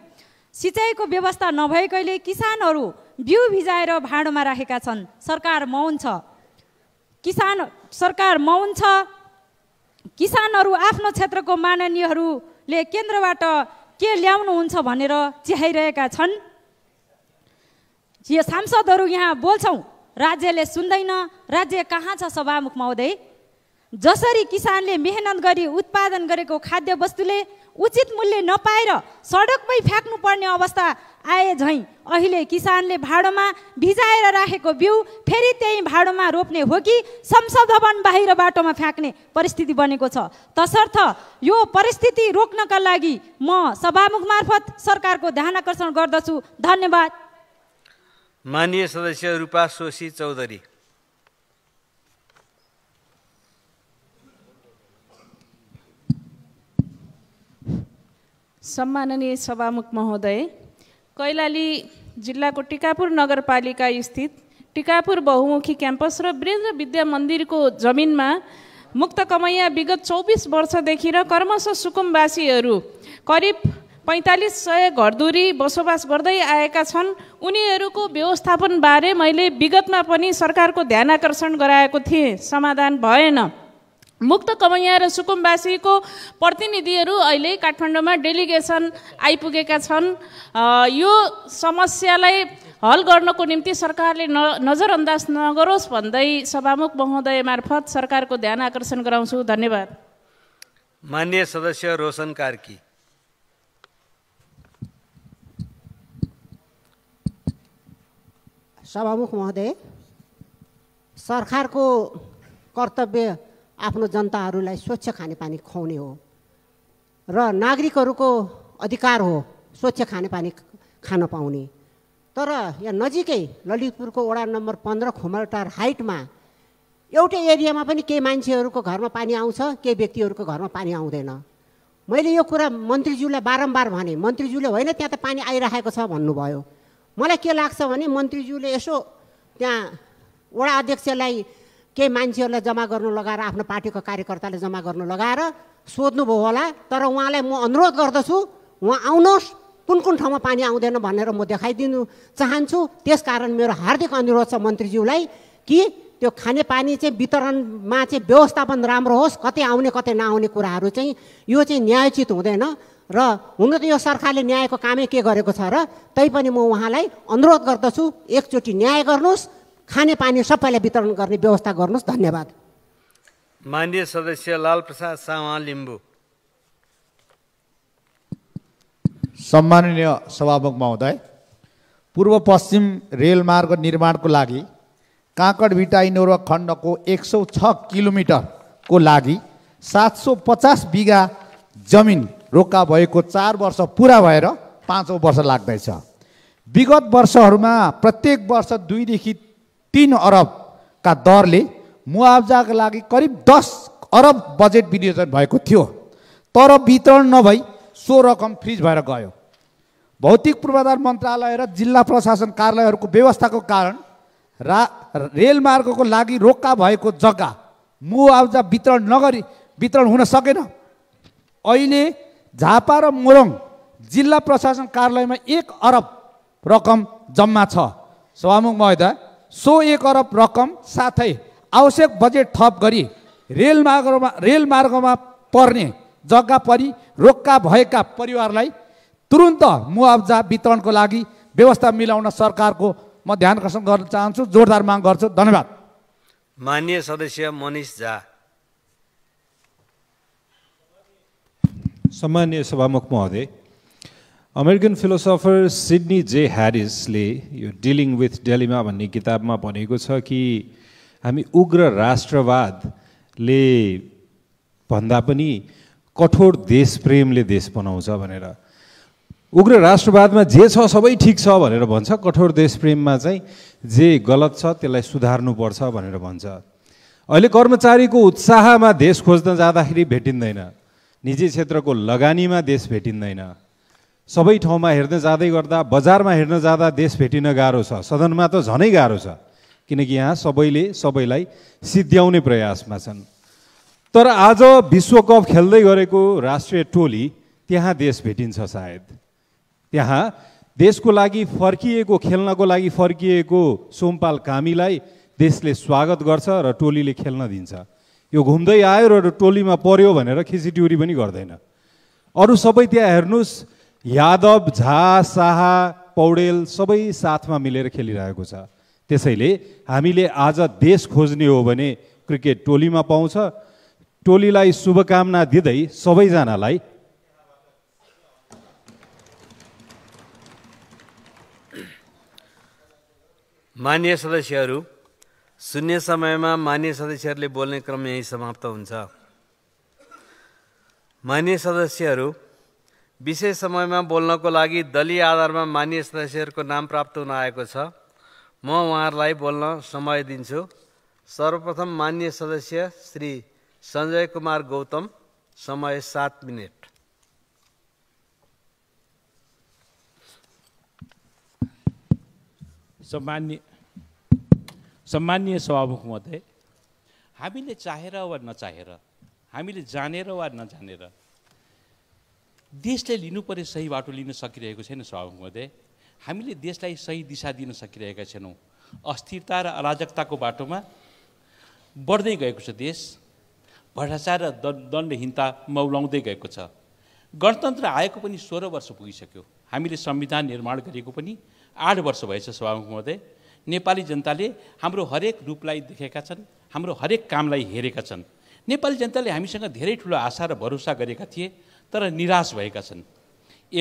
सिँचाइको व्यवस्था नभएकैले किसानहरू बिउ भिजाएर भाँडोमा राखेका छन् सरकार मौन छ किसान सरकार मौन छ किसानहरू आफ्नो क्षेत्रको माननीयहरूले केन्द्रबाट के ल्याउनुहुन्छ भनेर चिहाइरहेका छन् सांसदहरू यहाँ बोल्छौँ राज्यले सुन्दैन राज्य कहाँ छ सभामुख महोदय जसरी किसानले मेहनत गरी उत्पादन गरेको खाद्य वस्तुले उचित मूल्य नपाएर सडकमै फ्याँक्नु पर्ने अवस्था आए झैँ अहिले किसानले भाडोमा भिजाएर राखेको बिउ फेरि त्यही भाडोमा रोप्ने हो कि संसद भवन बाहिर बाटोमा फ्याँक्ने परिस्थिति बनेको छ तसर्थ यो परिस्थिति रोक्नका लागि म सभामुख मार्फत सरकारको ध्यान आकर्षण गर्दछु धन्यवाद माननीय सदस्य रूपा सोशी चौधरी सम्माननीय सभामुख महोदय कैलाली जिल्लाको टिकापुर नगरपालिका स्थित टिकापुर बहुमुखी क्याम्पस र वीरेन्द्र विद्या मन्दिरको जमिनमा मुक्त कमैया विगत चौबिस वर्षदेखि र कर्मश सुकुमवासीहरू करिब पैँतालिस सय घरदुरी बसोबास गर्दै आएका छन् उनीहरूको व्यवस्थापनबारे मैले विगतमा पनि सरकारको ध्यान आकर्षण गराएको थिएँ समाधान भएन मुक्त कमैया र सुकुम्बासीको प्रतिनिधिहरू अहिले काठमाडौँमा डेलिगेसन आइपुगेका छन् यो समस्यालाई हल गर्नको निम्ति सरकारले न नजरअन्दाज नगरोस् भन्दै सभामुख महोदय मार्फत सरकारको ध्यान आकर्षण गराउँछु धन्यवाद मान्य सदस्य रोशन कार्की सभामुख महोदय सरकारको कर्तव्य आफ्नो जनताहरूलाई स्वच्छ खानेपानी खुवाउने हो र नागरिकहरूको अधिकार हो स्वच्छ खानेपानी खान पाउने तर यहाँ नजिकै ललितपुरको वडा नम्बर पन्ध्र खुमलटार हाइटमा एउटै एरियामा पनि केही मान्छेहरूको घरमा पानी आउँछ केही व्यक्तिहरूको घरमा पानी आउँदैन मैले यो कुरा मन्त्रीज्यूलाई बारम्बार भने मन्त्रीज्यूले होइन त्यहाँ त पानी आइराखेको छ भन्नुभयो मलाई के लाग्छ भने मन्त्रीज्यूले यसो त्यहाँ वडा अध्यक्षलाई केही मान्छेहरूलाई जम्मा गर्नु लगाएर आफ्नो पार्टीको कार्यकर्ताले जम्मा गर्नु लगाएर सोध्नुभयो होला तर उहाँलाई म अनुरोध गर्दछु उहाँ आउनुहोस् कुन कुन ठाउँमा पानी आउँदैन भनेर म देखाइदिनु चाहन्छु त्यस कारण मेरो हार्दिक अनुरोध छ मन्त्रीज्यूलाई कि त्यो खानेपानी चाहिँ वितरणमा चाहिँ व्यवस्थापन राम्रो होस् कतै आउने कतै नआउने कुराहरू चाहिँ यो चाहिँ न्यायोचित हुँदैन र हुन त यो सरकारले न्यायको कामै के गरेको छ र तैपनि म उहाँलाई अनुरोध गर्दछु एकचोटि न्याय गर्नुहोस् खानेपानी सबैलाई वितरण गर्ने व्यवस्था गर्नुहोस् धन्यवाद मान्य सदस्य लालप्रसाद सामा लिम्बू सम्माननीय सभामुख महोदय पूर्व पश्चिम रेलमार्ग निर्माणको लागि काँकड इनोर खण्डको एक सौ छ किलोमिटरको लागि सात सौ पचास बिघा जमिन रोक्का भएको चार वर्ष पुरा भएर पाँचौँ वर्ष लाग्दैछ विगत वर्षहरूमा प्रत्येक वर्ष दुईदेखि तिन अरबका दरले मुआब्जाका लागि करिब दस अरब बजेट विनियोजन भएको थियो तर वितरण नभई सो रकम फ्रिज भएर गयो भौतिक पूर्वाधार मन्त्रालय र जिल्ला प्रशासन कार्यालयहरूको व्यवस्थाको कारण रा रेलमार्गको लागि रोक्का भएको जग्गा मुआब्जा वितरण नगरी वितरण हुन सकेन अहिले झापा र मोरङ जिल्ला प्रशासन कार्यालयमा एक अरब रकम जम्मा छ सभामुख महोदय सो एक अरब रकम साथै आवश्यक बजेट थप गरी रेलमार्गमा रेलमार्गमा पर्ने जग्गा परि रोक्का भएका परिवारलाई तुरुन्त मुआब्जा वितरणको लागि व्यवस्था मिलाउन सरकारको म ध्यान आकर्षण गर्न चाहन्छु जोरदार माग गर्छु धन्यवाद मान्य सदस्य मनिष झा सम्मान्य सभामुख महोदय अमेरिकन फिलोसफर सिडनी जे ह्यारिसले यो डिलिङ विथ डेलीमा भन्ने किताबमा भनेको छ कि हामी उग्र राष्ट्रवादले भन्दा पनि कठोर देशप्रेमले देश बनाउँछ भनेर उग्र राष्ट्रवादमा जे छ सबै ठिक छ भनेर भन्छ कठोर देशप्रेममा चाहिँ जे गलत छ त्यसलाई सुधार्नुपर्छ भनेर भन्छ अहिले कर्मचारीको उत्साहमा देश खोज्न जाँदाखेरि भेटिँदैन निजी क्षेत्रको लगानीमा देश भेटिँदैन सबै ठाउँमा हेर्न जाँदै गर्दा बजारमा हेर्न जाँदा देश भेटिन गाह्रो छ सदनमा त झनै गाह्रो छ किनकि यहाँ सबैले सबैलाई सिद्ध्याउने प्रयासमा छन् तर आज विश्वकप खेल्दै गरेको राष्ट्रिय टोली त्यहाँ देश भेटिन्छ सायद त्यहाँ देशको लागि फर्किएको खेल्नको लागि फर्किएको सोमपाल कामीलाई देशले स्वागत गर्छ र टोलीले खेल्न दिन्छ यो घुम्दै आयो र टोलीमा पर्यो भनेर खिचिटिउरी पनि गर्दैन अरू सबै त्यहाँ हेर्नुहोस् यादव झा शाह पौडेल सबै साथमा मिलेर खेलिरहेको छ त्यसैले हामीले आज देश खोज्ने हो भने क्रिकेट टोलीमा पाउँछ टोलीलाई शुभकामना दिँदै सबैजनालाई मान्य सदस्यहरू शून्य समयमा मान्य सदस्यहरूले बोल्ने क्रम यहीँ समाप्त हुन्छ मान्य सदस्यहरू विशेष समयमा बोल्नको लागि दलीय आधारमा मान्य सदस्यहरूको नाम प्राप्त हुन आएको छ म उहाँहरूलाई बोल्न समय दिन्छु सर्वप्रथम मान्य सदस्य श्री सञ्जय कुमार गौतम समय सात मिनट सम्मान्य सम्मान्य सभामुख महोदय हामीले चाहेर वा नचाहेर हामीले जानेर वा नजानेर देशले लिनु पर्ने सही बाटो लिन सकिरहेको छैन सभामुख महोदय हामीले देशलाई सही दिशा दिन सकिरहेका छैनौँ अस्थिरता र अराजकताको बाटोमा बढ्दै गएको छ देश भ्रष्टाचार र दण्डहीनता मौलाउँदै गएको छ गणतन्त्र आएको पनि सोह्र वर्ष पुगिसक्यो हामीले संविधान निर्माण गरेको पनि आठ वर्ष भएछ सभामुख महोदय नेपाली जनताले हाम्रो हरेक रूपलाई देखेका छन् हाम्रो हरेक कामलाई हेरेका छन् नेपाली जनताले हामीसँग धेरै ठुलो आशा र भरोसा गरेका थिए तर निराश भएका छन्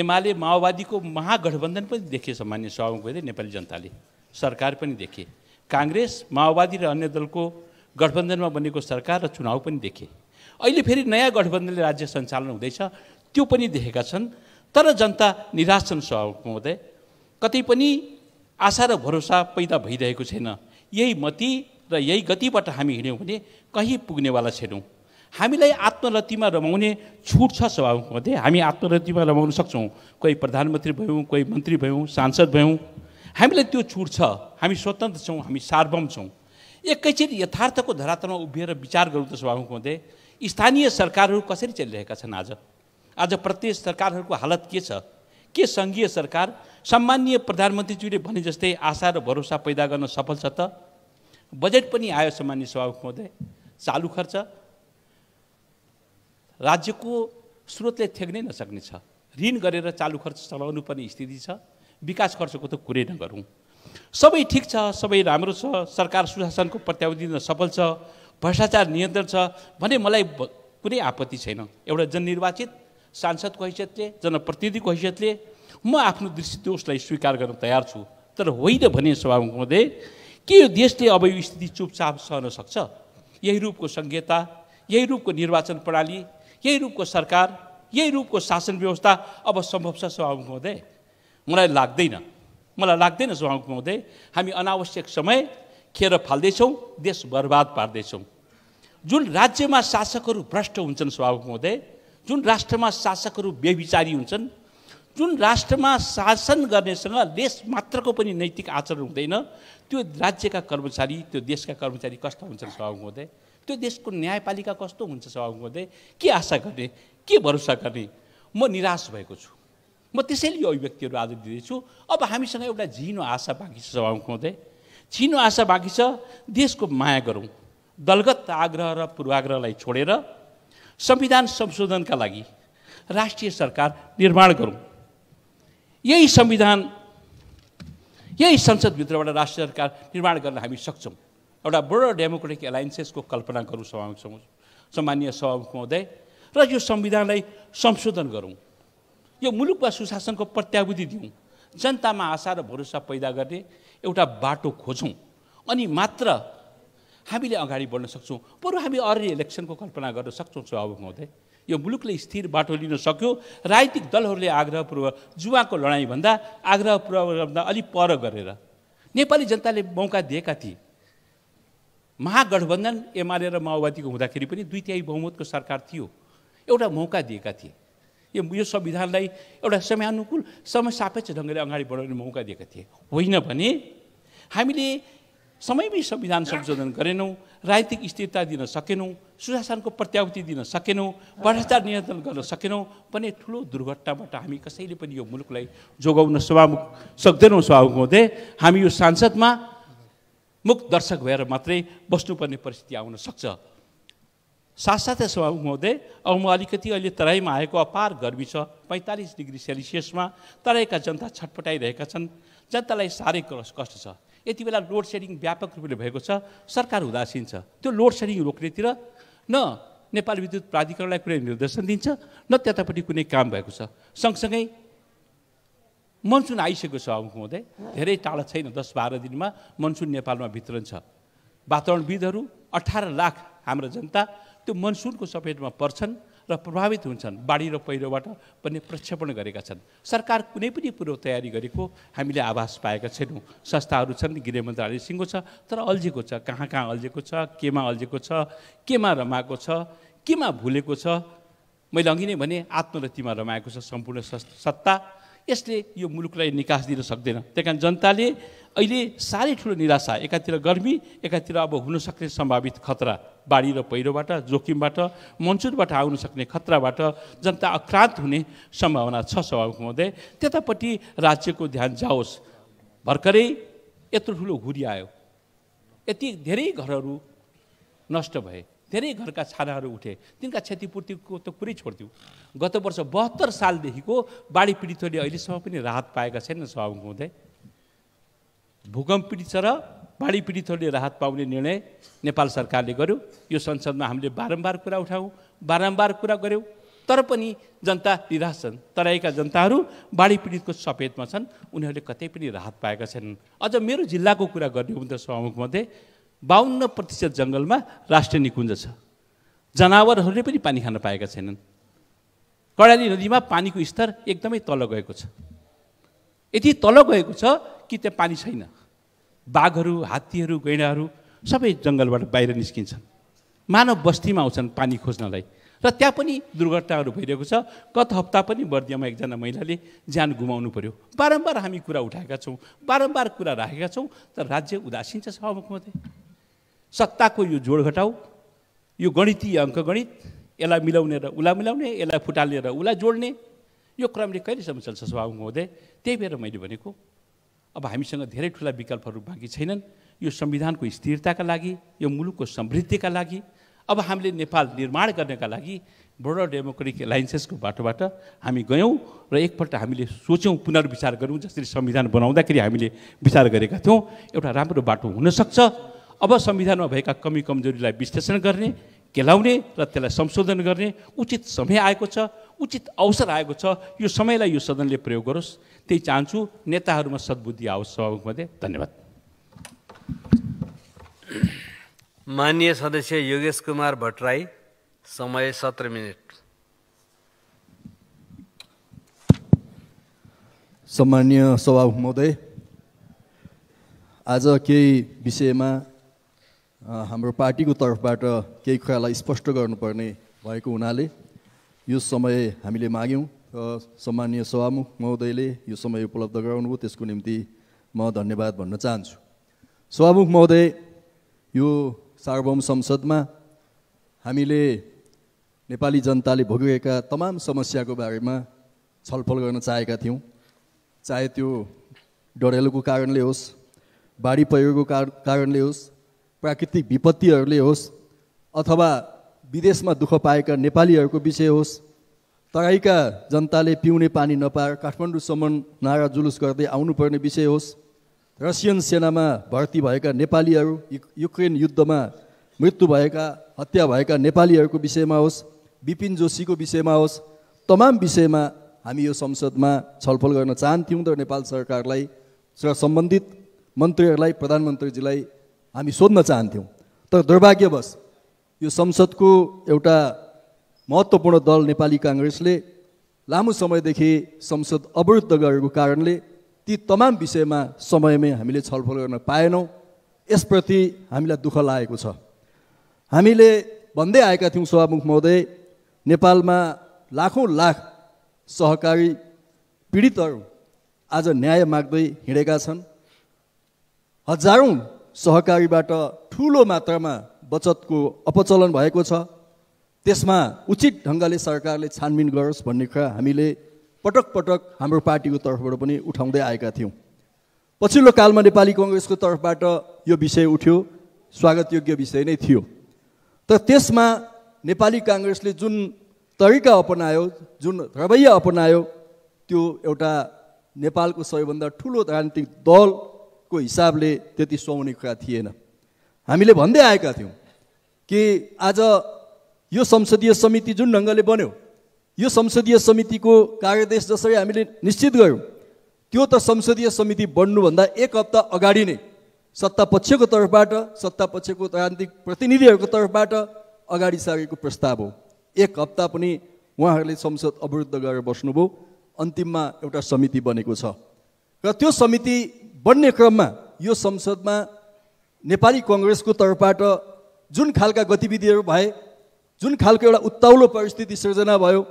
एमाले माओवादीको महागठबन्धन पनि देखे सामान्य सभामुखले नेपाली जनताले सरकार पनि देखे काङ्ग्रेस माओवादी र अन्य दलको गठबन्धनमा बनेको सरकार र चुनाव पनि देखे अहिले फेरि नयाँ गठबन्धनले राज्य सञ्चालन हुँदैछ त्यो पनि देखेका छन् तर जनता निराश छन् सभामुख महोदय कतै पनि आशा र भरोसा पैदा भइरहेको छैन यही मती र यही गतिबाट हामी हिँड्यौँ भने कहीँ पुग्नेवाला छैनौँ हामीलाई आत्मरतिमा रमाउने छुट छ स्वभावमध्ये हामी आत्मरतिमा रमाउन सक्छौँ कोही प्रधानमन्त्री भयौँ कोही मन्त्री भयौँ सांसद भयौँ हामीलाई त्यो छुट छ हामी स्वतन्त्र छौँ हामी सार्वम छौँ एकैचोटि यथार्थको धरातलमा उभिएर विचार गरौँ त स्वभावमध्ये स्थानीय सरकारहरू कसरी चलिरहेका छन् आज आज प्रत्येक सरकारहरूको हालत के छ के सङ्घीय सरकार सम्मान्य प्रधानमन्त्रीज्यूले भने जस्तै आशा र भरोसा पैदा गर्न सफल छ त बजेट पनि आयो सामान्य सभामुख महोदय चालु खर्च राज्यको स्रोतले थ्याक्नै छ ऋण गरेर चालु खर्च चलाउनु पर्ने स्थिति छ विकास खर्चको त कुरै नगरौँ सबै ठिक छ सबै राम्रो छ सरकार सुशासनको दिन सफल छ भ्रष्टाचार नियन्त्रण छ भने मलाई कुनै आपत्ति छैन एउटा जननिर्वाचित सांसदको हैसियतले जनप्रतिनिधिको हैसियतले म आफ्नो दृष्टिले उसलाई स्वीकार गर्न तयार छु तर होइन भने सभामुखमध्ये के यो देशले अब यो स्थिति चुपचाप सहन सक्छ यही रूपको संहिता यही रूपको निर्वाचन प्रणाली यही रूपको सरकार यही रूपको शासन व्यवस्था अब सम्भव छ सभामुख महोदय मलाई लाग्दैन मलाई लाग्दैन सभामुख महोदय हामी अनावश्यक समय खेर फाल्दैछौँ देश बर्बाद पार्दैछौँ जुन राज्यमा शासकहरू भ्रष्ट हुन्छन् सभामुख महोदय जुन राष्ट्रमा शासकहरू बेविचारी हुन्छन् जुन राष्ट्रमा शासन गर्नेसँग देश मात्रको पनि नैतिक आचरण हुँदैन त्यो राज्यका कर्मचारी त्यो देशका कर्मचारी कस्ता हुन्छन् सभामुख महोदय त्यो देशको न्यायपालिका कस्तो हुन्छ सभामुख महोदय के आशा गर्ने के भरोसा गर्ने म निराश भएको छु म त्यसैले यो अभिव्यक्तिहरू आज दिँदैछु अब हामीसँग एउटा झिनो आशा बाँकी छ सभामुख महोदय झिनो आशा बाँकी छ देशको माया गरौँ दलगत आग्रह र पूर्वाग्रहलाई छोडेर संविधान संशोधनका लागि राष्ट्रिय सरकार निर्माण गरौँ यही संविधान यही संसदभित्रबाट राष्ट्रिय सरकार निर्माण गर्न हामी सक्छौँ एउटा बडो डेमोक्रेटिक एलायन्सेसको कल्पना गरौँ सभामुख सम्मान्य सभामुख महोदय र यो संविधानलाई संशोधन गरौँ यो मुलुकमा सुशासनको प्रत्याभूति दिउँ जनतामा आशा र भरोसा पैदा गर्ने एउटा बाटो खोजौँ अनि मात्र हामीले अगाडि बढ्न सक्छौँ बरु हामी अरू इलेक्सनको कल्पना गर्न सक्छौँ स्वभाव हुँदै यो मुलुकले स्थिर बाटो लिन सक्यो राजनीतिक दलहरूले आग्रहपूर्वक जुवाको लडाइँभन्दा आग्रहपूर्वकभन्दा अलिक पर गरेर नेपाली जनताले मौका दिएका थिए महागठबन्धन एमाले र माओवादीको हुँदाखेरि पनि दुई तिहाई बहुमतको सरकार थियो एउटा मौका दिएका थिए यो यो संविधानलाई एउटा समयानुकूल सापेक्ष ढङ्गले अगाडि बढाउने मौका दिएका थिए होइन भने हामीले समयमै संविधान संशोधन गरेनौँ राजनीतिक स्थिरता दिन सकेनौँ सुशासनको प्रत्याभूति दिन सकेनौँ भ्रष्टाचार नियन्त्रण गर्न सकेनौँ भने ठुलो दुर्घटनाबाट हामी कसैले पनि यो मुलुकलाई जोगाउन स्वामुख सक्दैनौँ स्वामुख हुँदै हामी यो सांसदमा मुख दर्शक भएर मात्रै बस्नुपर्ने परिस्थिति आउन सक्छ साथसाथै स्वामुख हुँदै अब म अलिकति अहिले तराईमा आएको अपार गर्मी छ पैँतालिस डिग्री सेल्सियसमा तराईका जनता छटपटाइरहेका छन् जनतालाई साह्रै कष्ट छ यति बेला लोड सेडिङ व्यापक रूपले भएको छ सरकार उदासीन छ त्यो लोड सेडिङ रोक्नेतिर न नेपाल विद्युत प्राधिकरणलाई कुनै निर्देशन दिन्छ न त्यतापट्टि कुनै काम भएको छ सँगसँगै मनसुन आइसकेको छ अब हुँदै धेरै टाढा छैन दस बाह्र दिनमा मनसुन नेपालमा भित्रन्छ वातावरणविदहरू अठार लाख हाम्रो जनता त्यो मनसुनको चपेटमा पर्छन् र प्रभावित हुन्छन् बाढी र पहिरोबाट पनि प्रक्षेपण गरेका छन् सरकार कुनै पनि पूर्व तयारी गरेको हामीले आभास पाएका छैनौँ संस्थाहरू छन् गृह मन्त्रालय सिङ्गो छ तर अल्झेको छ कहाँ कहाँ अल्झेको छ केमा अल्झेको छ केमा रमाएको छ केमा भुलेको छ मैले अघि नै भने आत्मरतिमा रमाएको छ सम्पूर्ण सत्ता यसले यो मुलुकलाई निकास दिन सक्दैन त्यही कारण जनताले अहिले साह्रै ठुलो निराशा एकातिर गर्मी एकातिर अब हुनसक्ने सम्भावित खतरा बाढी र पहिरोबाट जोखिमबाट मनसुनबाट आउन सक्ने खतराबाट जनता आक्रान्त हुने सम्भावना छ स्वाभाविक हुँदै त्यतापट्टि राज्यको ध्यान जाओस् भर्खरै यत्रो ठुलो घुरी आयो यति धेरै घरहरू नष्ट भए धेरै घरका छानाहरू उठे तिनका क्षतिपूर्तिको त कुरै छोडिदिउँ गत वर्ष बहत्तर सालदेखिको बाढी पीडितहरूले अहिलेसम्म पनि राहत पाएका छैनन् स्वाभाविक हुँदै भूकम्प पीडित छ र बाढी पीडितहरूले राहत पाउने निर्णय नेपाल सरकारले गर्यो यो संसदमा हामीले बारम्बार कुरा उठायौँ बारम्बार कुरा गऱ्यौँ तर पनि जनता निराश छन् तराईका जनताहरू बाढी पीडितको सफेदमा छन् उनीहरूले कतै पनि राहत पाएका छैनन् अझ मेरो जिल्लाको कुरा गर्ने हो त सभामुखमध्ये बाहन्न प्रतिशत जङ्गलमा राष्ट्रिय निकुञ्ज छ जनावरहरूले पनि पानी खान पाएका छैनन् कडाली नदीमा पानीको स्तर एकदमै तल गएको छ यति तल गएको छ कि त्यहाँ पानी छैन बाघहरू हात्तीहरू गैँडाहरू सबै जङ्गलबाट बाहिर निस्किन्छन् मानव बस्तीमा आउँछन् पानी खोज्नलाई र त्यहाँ पनि दुर्घटनाहरू भइरहेको छ गत हप्ता पनि बर्दियामा एकजना महिलाले ज्यान गुमाउनु पर्यो बारम्बार हामी कुरा उठाएका छौँ बारम्बार कुरा राखेका छौँ तर राज्य उदासीन छ सभामुखमध्ये सत्ताको यो जोड घटाउ यो गणितीय अङ्कगणित यसलाई मिलाउने र उसलाई मिलाउने यसलाई फुटाल्ने र उसलाई जोड्ने यो क्रमले कहिलेसम्म चल्छ सभामुख महोदय त्यही भएर मैले भनेको अब हामीसँग धेरै ठुला विकल्पहरू बाँकी छैनन् यो संविधानको स्थिरताका लागि यो मुलुकको समृद्धिका लागि अब हामीले नेपाल निर्माण गर्नका लागि बोर्डर डेमोक्रेटिक एलायन्सेसको बाटोबाट हामी गयौँ र एकपल्ट हामीले सोच्यौँ पुनर्विचार गऱ्यौँ जसरी संविधान बनाउँदाखेरि हामीले विचार गरेका थियौँ एउटा राम्रो बाटो हुनसक्छ अब संविधानमा भएका कमी कमजोरीलाई विश्लेषण गर्ने केलाउने र त्यसलाई संशोधन गर्ने उचित समय आएको छ उचित अवसर आएको छ यो समयलाई यो सदनले प्रयोग गरोस् त्यही चाहन्छु नेताहरूमा सद्बुद्धि आओस् सभामुखमध्ये धन्यवाद मान्य सदस्य योगेश कुमार भट्टराई समय सत्र मिनट सम्मान्य सभा महोदय आज केही विषयमा हाम्रो पार्टीको तर्फबाट केही कुरालाई स्पष्ट गर्नुपर्ने भएको हुनाले यो समय हामीले माग्यौँ र सम्मान्य सभामुख महोदयले यो समय उपलब्ध गराउनुभयो त्यसको निम्ति म धन्यवाद भन्न चाहन्छु सभामुख महोदय यो सार्वभौम संसदमा हामीले नेपाली जनताले भोगिरहेका तमाम समस्याको बारेमा छलफल गर्न चाहेका थियौँ चाहे त्यो डढेलोको कारणले होस् बाढी पहिरोको कारणले होस् प्राकृतिक विपत्तिहरूले होस् अथवा विदेशमा दुःख पाएका नेपालीहरूको विषय होस् तराईका जनताले पिउने पानी नपाएर काठमाडौँसम्म नारा जुलुस गर्दै आउनुपर्ने विषय होस् रसियन सेनामा भर्ती भएका नेपालीहरू युक्रेन युद्धमा मृत्यु भएका हत्या भएका नेपालीहरूको विषयमा होस् विपिन जोशीको विषयमा होस् तमाम विषयमा हामी यो संसदमा छलफल गर्न चाहन्थ्यौँ र नेपाल सरकारलाई र सम्बन्धित मन्त्रीहरूलाई प्रधानमन्त्रीजीलाई हामी सोध्न चाहन्थ्यौँ तर दुर्भाग्यवश यो संसदको एउटा महत्त्वपूर्ण दल नेपाली काङ्ग्रेसले लामो समयदेखि संसद अवरुद्ध गरेको कारणले ती तमाम विषयमा समयमै हामीले छलफल गर्न पाएनौँ यसप्रति हामीलाई दुःख लागेको छ हामीले भन्दै आएका थियौँ सभामुख महोदय नेपालमा लाखौँ लाख सहकारी पीडितहरू आज न्याय माग्दै हिँडेका छन् हजारौँ सहकारीबाट ठुलो मात्रामा बचतको अपचलन भएको छ त्यसमा उचित ढङ्गले सरकारले छानबिन गरोस् भन्ने कुरा हामीले पटक पटक हाम्रो पार्टीको तर्फबाट पनि उठाउँदै आएका थियौँ पछिल्लो कालमा नेपाली कङ्ग्रेसको तर्फबाट यो विषय उठ्यो स्वागतयोग्य विषय नै थियो तर त्यसमा नेपाली काङ्ग्रेसले जुन तरिका अपनायो जुन रवैया अपनायो त्यो एउटा नेपालको सबैभन्दा ठुलो राजनीतिक दलको हिसाबले त्यति सुहाउने कुरा थिएन हामीले भन्दै आएका थियौँ कि आज यो संसदीय समिति जुन ढङ्गले बन्यो यो संसदीय समितिको कार्यदेश जसरी हामीले निश्चित गऱ्यौँ त्यो त संसदीय समिति बन्नुभन्दा एक हप्ता अगाडि नै सत्तापक्षको तर्फबाट सत्तापक्षको राजनीतिक प्रतिनिधिहरूको तर्फबाट अगाडि सारेको प्रस्ताव हो एक हप्ता पनि उहाँहरूले संसद अवरुद्ध गरेर बस्नुभयो अन्तिममा एउटा समिति बनेको छ र त्यो समिति बन्ने क्रममा यो संसदमा नेपाली कङ्ग्रेसको तर्फबाट जुन खालका गतिविधिहरू भए जुन खालको एउटा उत्ताउलो परिस्थिति सृजना भयो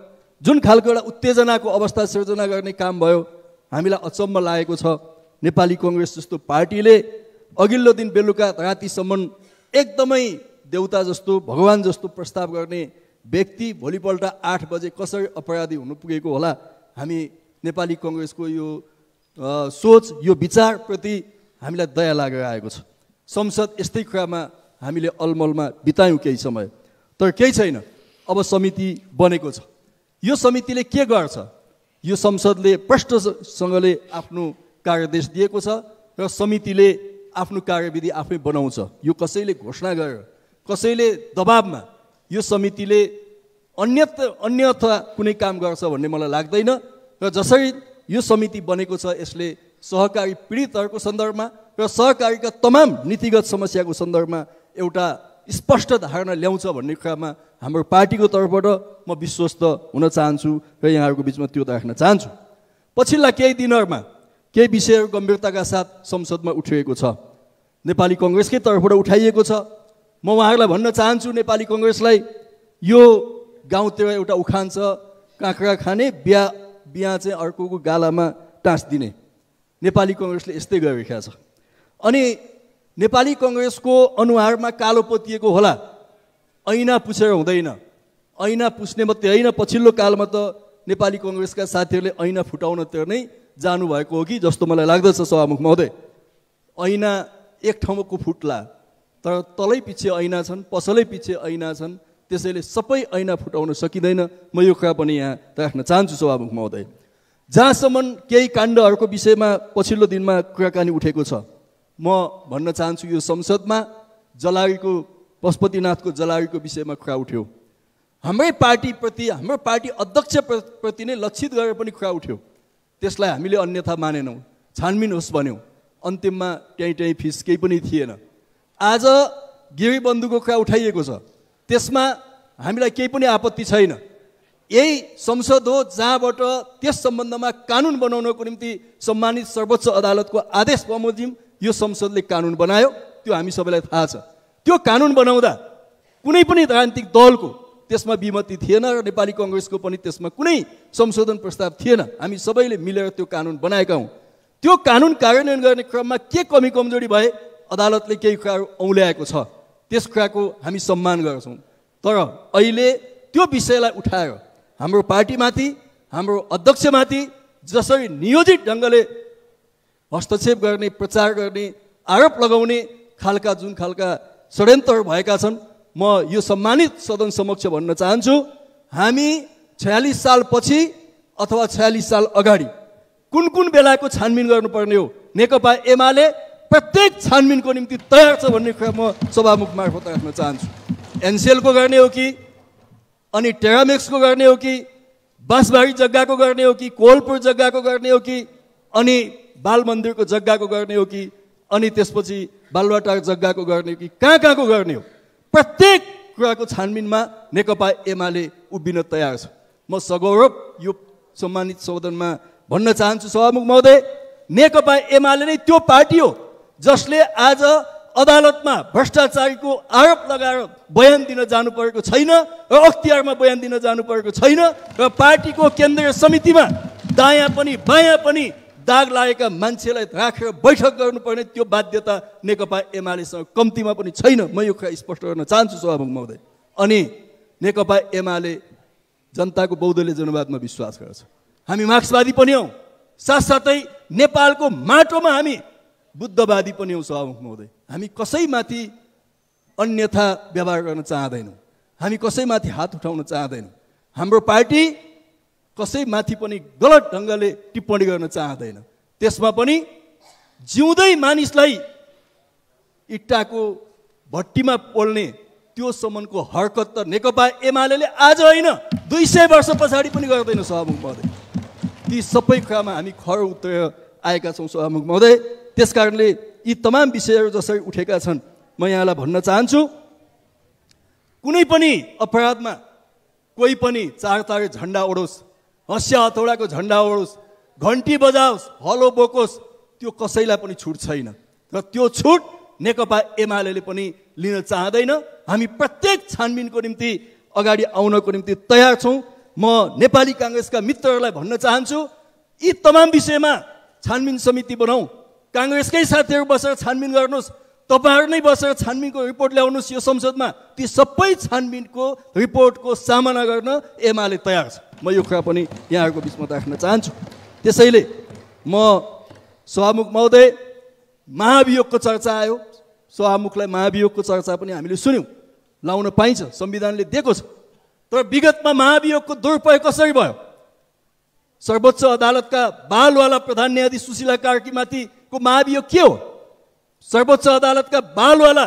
जुन खालको एउटा उत्तेजनाको अवस्था सृजना गर्ने काम भयो हामीलाई अचम्म लागेको छ नेपाली कङ्ग्रेस जस्तो पार्टीले अघिल्लो दिन बेलुका रातिसम्म एकदमै देउता जस्तो भगवान् जस्तो प्रस्ताव गर्ने व्यक्ति भोलिपल्ट आठ बजे कसरी अपराधी हुनु पुगेको होला हामी नेपाली कङ्ग्रेसको यो सोच यो विचारप्रति हामीलाई दया लागेर आएको छ संसद यस्तै कुरामा हामीले अलमलमा बितायौँ केही समय तर केही छैन अब समिति बनेको छ यो समितिले के गर्छ यो संसदले प्रष्टसँगले आफ्नो कार्यदेश दिएको छ र समितिले आफ्नो कार्यविधि आफै बनाउँछ यो कसैले घोषणा गरेर कसैले दबाबमा यो समितिले अन्य अन्यथा कुनै काम गर्छ भन्ने मलाई लाग्दैन र जसरी यो समिति बनेको छ यसले सहकारी पीडितहरूको सन्दर्भमा र सहकारीका तमाम नीतिगत समस्याको सन्दर्भमा एउटा स्पष्ट धारणा ल्याउँछ भन्ने कुरामा हाम्रो पार्टीको तर्फबाट म विश्वस्त हुन चाहन्छु र यहाँहरूको बिचमा त्यो राख्न चाहन्छु पछिल्ला केही दिनहरूमा केही विषयहरू गम्भीरताका साथ संसदमा उठिएको छ नेपाली कङ्ग्रेसकै तर्फबाट उठाइएको छ म उहाँहरूलाई भन्न चाहन्छु नेपाली कङ्ग्रेसलाई यो गाउँतिर एउटा उखान छ काँक्रा खाने बिहा बिहा चाहिँ अर्कोको गालामा टाँस दिने नेपाली कङ्ग्रेसले यस्तै गरिरहेको छ अनि नेपाली कङ्ग्रेसको अनुहारमा कालो पोतिएको होला ऐना पुछेर हुँदैन ऐना पुस्ने मात्रै होइन पछिल्लो कालमा त नेपाली कङ्ग्रेसका साथीहरूले ऐना फुटाउन फुटाउनतिर नै जानुभएको हो कि जस्तो मलाई लाग्दछ सभामुख महोदय ऐना एक ठाउँको फुट्ला तर तलै पछि ऐना छन् पसलै पछि ऐना छन् त्यसैले सबै ऐना फुटाउन सकिँदैन म यो कुरा पनि यहाँ राख्न चाहन्छु सभामुख महोदय जहाँसम्म केही काण्डहरूको विषयमा पछिल्लो दिनमा कुराकानी उठेको छ म भन्न चाहन्छु यो संसदमा जलागीको पशुपतिनाथको जलागीको विषयमा कुरा उठ्यो हाम्रै पार्टीप्रति हाम्रो पार्टी अध्यक्ष प्रति नै लक्षित गरेर पनि कुरा उठ्यो त्यसलाई हामीले अन्यथा मानेनौँ छानबिन होस् भन्यौँ अन्तिममा त्यहीँ त्यहीँ फिस केही पनि थिएन आज बन्धुको कुरा उठाइएको छ त्यसमा हामीलाई केही पनि आपत्ति छैन यही संसद हो जहाँबाट त्यस सम्बन्धमा कानुन बनाउनको निम्ति सम्मानित सर्वोच्च अदालतको आदेश बमोजिम यो संसदले कानुन बनायो त्यो हामी सबैलाई थाहा छ त्यो कानुन बनाउँदा कुनै पनि राजनीतिक दलको त्यसमा विमति थिएन र नेपाली कङ्ग्रेसको पनि त्यसमा कुनै संशोधन प्रस्ताव थिएन हामी सबैले मिलेर त्यो कानुन बनाएका हौँ त्यो कानुन कार्यान्वयन गर्ने क्रममा के कमी कमजोरी भए अदालतले केही कुराहरू औल्याएको छ त्यस कुराको हामी सम्मान गर्छौँ तर अहिले त्यो विषयलाई उठाएर हाम्रो पार्टीमाथि हाम्रो अध्यक्षमाथि जसरी नियोजित ढङ्गले हस्तक्षेप गर्ने प्रचार गर्ने आरोप लगाउने खालका जुन खालका षड्यन्त्रहरू भएका छन् म यो सम्मानित सदन समक्ष भन्न चाहन्छु हामी छयालिस सालपछि अथवा छयालिस साल अगाडि कुन कुन बेलाको छानबिन गर्नुपर्ने हो नेकपा एमाले प्रत्येक छानबिनको निम्ति तयार छ भन्ने कुरा म सभामुख मार्फत राख्न चाहन्छु एनसिएलको गर्ने हो कि अनि टेरामेक्सको गर्ने हो कि बाँसबारी जग्गाको गर्ने हो कि कोलपुर जग्गाको गर्ने हो कि अनि बाल मन्दिरको जग्गाको गर्ने हो कि अनि त्यसपछि बालवाटा जग्गाको गर्ने हो कि कहाँ कहाँको गर्ने हो प्रत्येक कुराको छानबिनमा नेकपा एमाले उभिन तयार छ म सगौरव यो सम्मानित सदनमा भन्न चाहन्छु सभामुख महोदय नेकपा एमाले नै त्यो पार्टी हो जसले आज अदालतमा भ्रष्टाचारीको आरोप लगाएर बयान दिन जानु परेको छैन र अख्तियारमा बयान दिन जानु परेको छैन र पार्टीको केन्द्रीय समितिमा दायाँ पनि बायाँ पनि दाग लागेका मान्छेलाई राखेर बैठक गर्नुपर्ने त्यो बाध्यता नेकपा एमालेसँग कम्तीमा पनि छैन म यो कुरा स्पष्ट गर्न चाहन्छु सभामुख महोदय अनि नेकपा एमाले जनताको बौद्धले जनवादमा विश्वास गर्छ हामी मार्क्सवादी पनि हौँ साथसाथै नेपालको माटोमा हामी बुद्धवादी पनि हौ सभामुख महोदय हामी कसैमाथि अन्यथा व्यवहार गर्न चाहँदैनौँ हामी कसैमाथि हात उठाउन चाहँदैनौँ हाम्रो पार्टी कसैमाथि पनि गलत ढङ्गले टिप्पणी गर्न चाहँदैन त्यसमा पनि जिउँदै मानिसलाई इट्टाको भट्टीमा पोल्ने त्यो सम्मको हरकत त नेकपा एमाले आज होइन दुई सय वर्ष पछाडि पनि गर्दैन सभामुख महोदय ती सबै कुरामा हामी खर उत्तर आएका छौँ सभामुख महोदय त्यस कारणले यी तमाम विषयहरू जसरी उठेका छन् म यहाँलाई भन्न चाहन्छु कुनै पनि अपराधमा कोही पनि चार तारे झन्डा ओढोस् हँस्या हतौडाको झन्डा ओढोस् घन्टी बजाओस् हलो बोकोस् त्यो कसैलाई पनि छुट छैन र त्यो छुट नेकपा एमाले पनि लिन चाहँदैन हामी प्रत्येक छानबिनको निम्ति अगाडि आउनको निम्ति तयार छौँ म नेपाली काङ्ग्रेसका मित्रहरूलाई भन्न चाहन्छु यी तमाम विषयमा छानबिन समिति बनाऊ काङ्ग्रेसकै साथीहरू बसेर छानबिन गर्नुहोस् तपाईँहरू नै बसेर छानबिनको रिपोर्ट ल्याउनुहोस् यो संसदमा ती सबै छानबिनको रिपोर्टको सामना गर्न एमाले तयार छ म यो कुरा पनि यहाँहरूको बिचमा राख्न चाहन्छु त्यसैले म सभामुख महोदय महाभियोगको चर्चा आयो सभामुखलाई महाभियोगको चर्चा पनि हामीले सुन्यौँ लाउन पाइन्छ संविधानले दिएको छ तर विगतमा महाभियोगको दुरुपयोग कसरी भयो सर्वोच्च अदालतका बालवाला प्रधान न्यायाधीश सुशीला कार्कीमाथिको महाभियोग के हो सर्वोच्च अदालतका बालवाला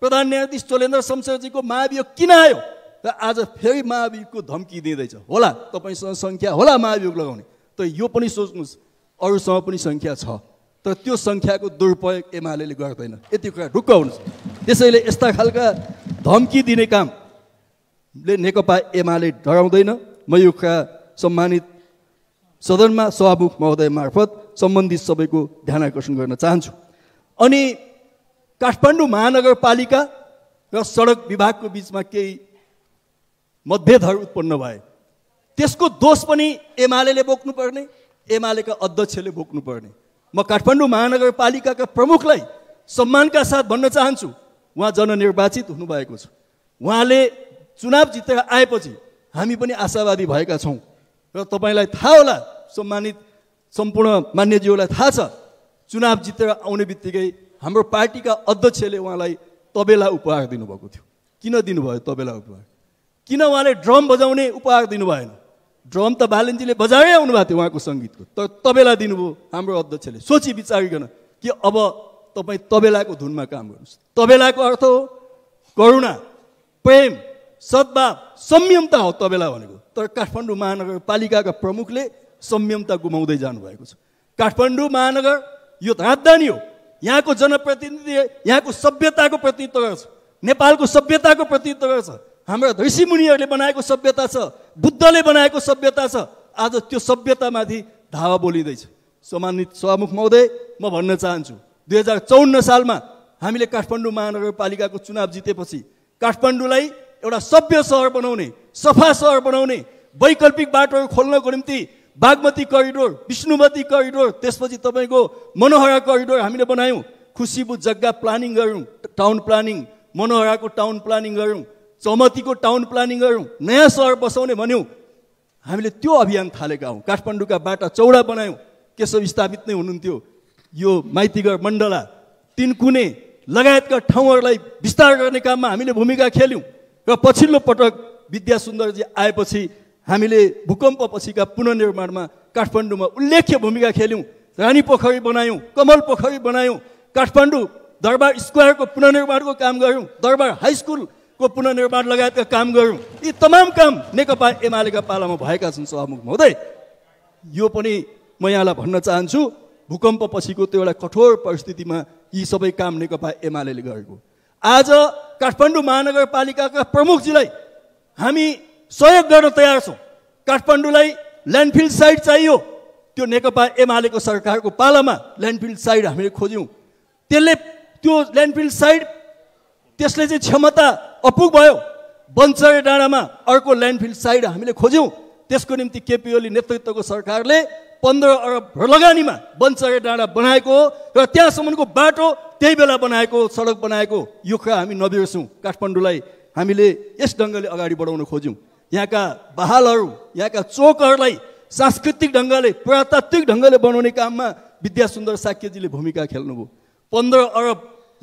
प्रधान न्यायाधीश चोलेन्द्र शमशेरजीको महाभियोग किन आयो र आज फेरि महाभियोगको धम्की दिँदैछ होला तपाईँसँग सङ्ख्या होला महाभियोग लगाउने तर यो पनि सोच्नुहोस् अरूसँग पनि सङ्ख्या छ तर त्यो सङ्ख्याको दुरुपयोग एमाले गर्दैन यति कुरा ढुक्क हुनुहोस् त्यसैले यस्ता खालका धम्की दिने कामले नेकपा एमाले डराउँदैन म यो कुरा सम्मानित सदनमा सभामुख महोदय मार्फत सम्बन्धित सबैको ध्यान आकर्षण गर्न चाहन्छु अनि काठमाडौँ महानगरपालिका र सडक विभागको बिचमा केही मतभेदहरू उत्पन्न भए त्यसको दोष पनि एमाले बोक्नुपर्ने एमालेका अध्यक्षले बोक्नुपर्ने म काठमाडौँ महानगरपालिकाका प्रमुखलाई सम्मानका साथ भन्न चाहन्छु उहाँ जननिर्वाचित हुनुभएको छ उहाँले चुनाव जितेर आएपछि हामी पनि आशावादी भएका छौँ र तपाईँलाई थाहा होला सम्मानित सम्पूर्ण मान्यज्यूलाई थाहा छ चुनाव जितेर आउने बित्तिकै हाम्रो पार्टीका अध्यक्षले उहाँलाई तबेला उपहार दिनुभएको थियो किन दिनुभयो तबेला उपहार किन उहाँले ड्रम बजाउने उपहार दिनु भएन ड्रम त बालनजीले बजाए आउनुभएको थियो उहाँको सङ्गीतको तर तबेला दिनुभयो हाम्रो अध्यक्षले सोची विचारिकन कि अब तपाईँ तबेलाको धुनमा काम गर्नुहोस् तबेलाको अर्थ हो करुणा प्रेम सद्भाव संयमता हो तबेला भनेको तर काठमाडौँ महानगरपालिकाका प्रमुखले संयमता गुमाउँदै जानुभएको छ काठमाडौँ महानगर यो राजधानी हो यहाँको जनप्रतिनिधि यहाँको सभ्यताको प्रतिनिधित्व गर्छ नेपालको सभ्यताको प्रतिनिधित्व गर्छ हाम्रो ऋषिमुनिहरूले बनाएको सभ्यता छ बुद्धले बनाएको सभ्यता छ आज त्यो सभ्यतामाथि धावा बोलिँदैछ सम्मानित सभामुख महोदय म भन्न चाहन्छु दुई हजार चौन्न सालमा हामीले काठमाडौँ महानगरपालिकाको चुनाव जितेपछि काठमाडौँलाई एउटा सभ्य सहर बनाउने सफा सहर बनाउने वैकल्पिक बाटोहरू खोल्नको निम्ति बागमती करिडोर विष्णुमती करिडोर त्यसपछि तपाईँको मनोहरा करिडोर हामीले बनायौँ खुसीबु जग्गा प्लानिङ गऱ्यौँ टाउन प्लानिङ मनोहराको टाउन प्लानिङ गऱ्यौँ चमतीको टाउन प्लानिङ गऱ्यौँ नयाँ सहर बसाउने भन्यौँ हामीले त्यो अभियान थालेका हौँ काठमाडौँका बाटा चौडा बनायौँ केशव स्थापित नै हुनुहुन्थ्यो यो माइतीगढ मण्डला तिनकुने लगायतका ठाउँहरूलाई विस्तार गर्ने काममा हामीले भूमिका खेल्यौँ र पछिल्लो पटक विद्या सुन्दरजी आएपछि हामीले भूकम्पपछिका पुननिर्माणमा काठमाडौँमा उल्लेख्य भूमिका खेल्यौँ रानी पोखरी बनायौँ कमल पोखरी बनायौँ काठमाडौँ दरबार स्क्वायरको पुनर्निर्माणको काम गऱ्यौँ दरबार हाई स्कुल को पुनर्निर्माण लगायतका काम गऱ्यौँ यी तमाम काम नेकपा एमालेका पालामा भएका छन् सभामुख महोदय यो पनि म यहाँलाई भन्न चाहन्छु भूकम्पपछिको त्यो एउटा कठोर परिस्थितिमा यी सबै काम नेकपा एमाले गरेको आज काठमाडौँ महानगरपालिकाका प्रमुखजीलाई हामी सहयोग गर्न तयार छौँ काठमाडौँलाई ल्यान्डफिल्ड साइड चाहियो त्यो नेकपा एमालेको सरकारको पालामा ल्यान्डफिल्ड साइड हामीले खोज्यौँ त्यसले त्यो ल्यान्डफिल्ड साइड त्यसले चाहिँ क्षमता अपुग भयो बन्चरे डाँडामा अर्को ल्यान्डफिल्ड साइड हामीले खोज्यौँ त्यसको निम्ति केपी नेतृत्वको सरकारले पन्ध्र अरब लगानीमा बन्चरे डाँडा बनाएको हो र त्यहाँसम्मको बाटो त्यही बेला बनाएको सडक बनाएको यो कुरा हामी नबिर्स्यौँ काठमाडौँलाई हामीले यस ढङ्गले अगाडि बढाउन खोज्यौँ यहाँका बहालहरू यहाँका चोकहरूलाई सांस्कृतिक ढङ्गले पुरातात्विक ढङ्गले बनाउने काममा विद्यासुन्दर साक्यजीले भूमिका खेल्नुभयो पन्ध्र अरब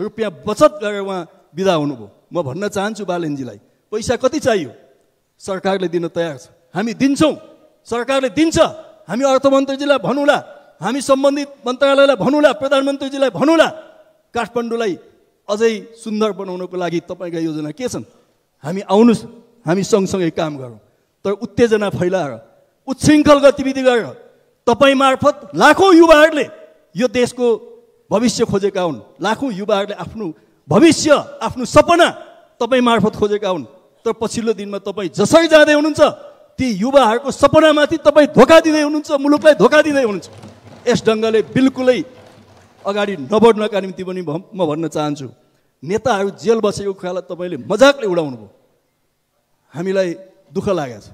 रुपियाँ बचत गरेर उहाँ विदा हुनुभयो म भन्न चाहन्छु बालेनजीलाई पैसा कति चाहियो सरकारले दिन तयार छ हामी दिन्छौँ सरकारले दिन्छ हामी अर्थमन्त्रीजीलाई भनौँला हामी सम्बन्धित मन्त्रालयलाई भनौँला प्रधानमन्त्रीजीलाई भनौँला काठमाडौँलाई अझै सुन्दर बनाउनको लागि तपाईँका योजना के छन् हामी आउनुहोस् हामी सँगसँगै काम गरौँ तर उत्तेजना फैलाएर उच्छृङ्खल गतिविधि गरेर तपाईँ मार्फत लाखौँ युवाहरूले यो देशको भविष्य खोजेका हुन् लाखौँ युवाहरूले आफ्नो भविष्य आफ्नो सपना तपाईँ मार्फत खोजेका हुन् तर पछिल्लो दिनमा तपाईँ जसरी जाँदै हुनुहुन्छ ती युवाहरूको सपनामाथि तपाईँ धोका दिँदै हुनुहुन्छ मुलुकलाई धोका दिँदै हुनुहुन्छ यस ढङ्गले बिल्कुलै अगाडि नबढ्नका निम्ति पनि म भन्न चाहन्छु नेताहरू जेल बसेको कुरालाई तपाईँले मजाकले उडाउनु भयो हामीलाई दुःख लागेको छ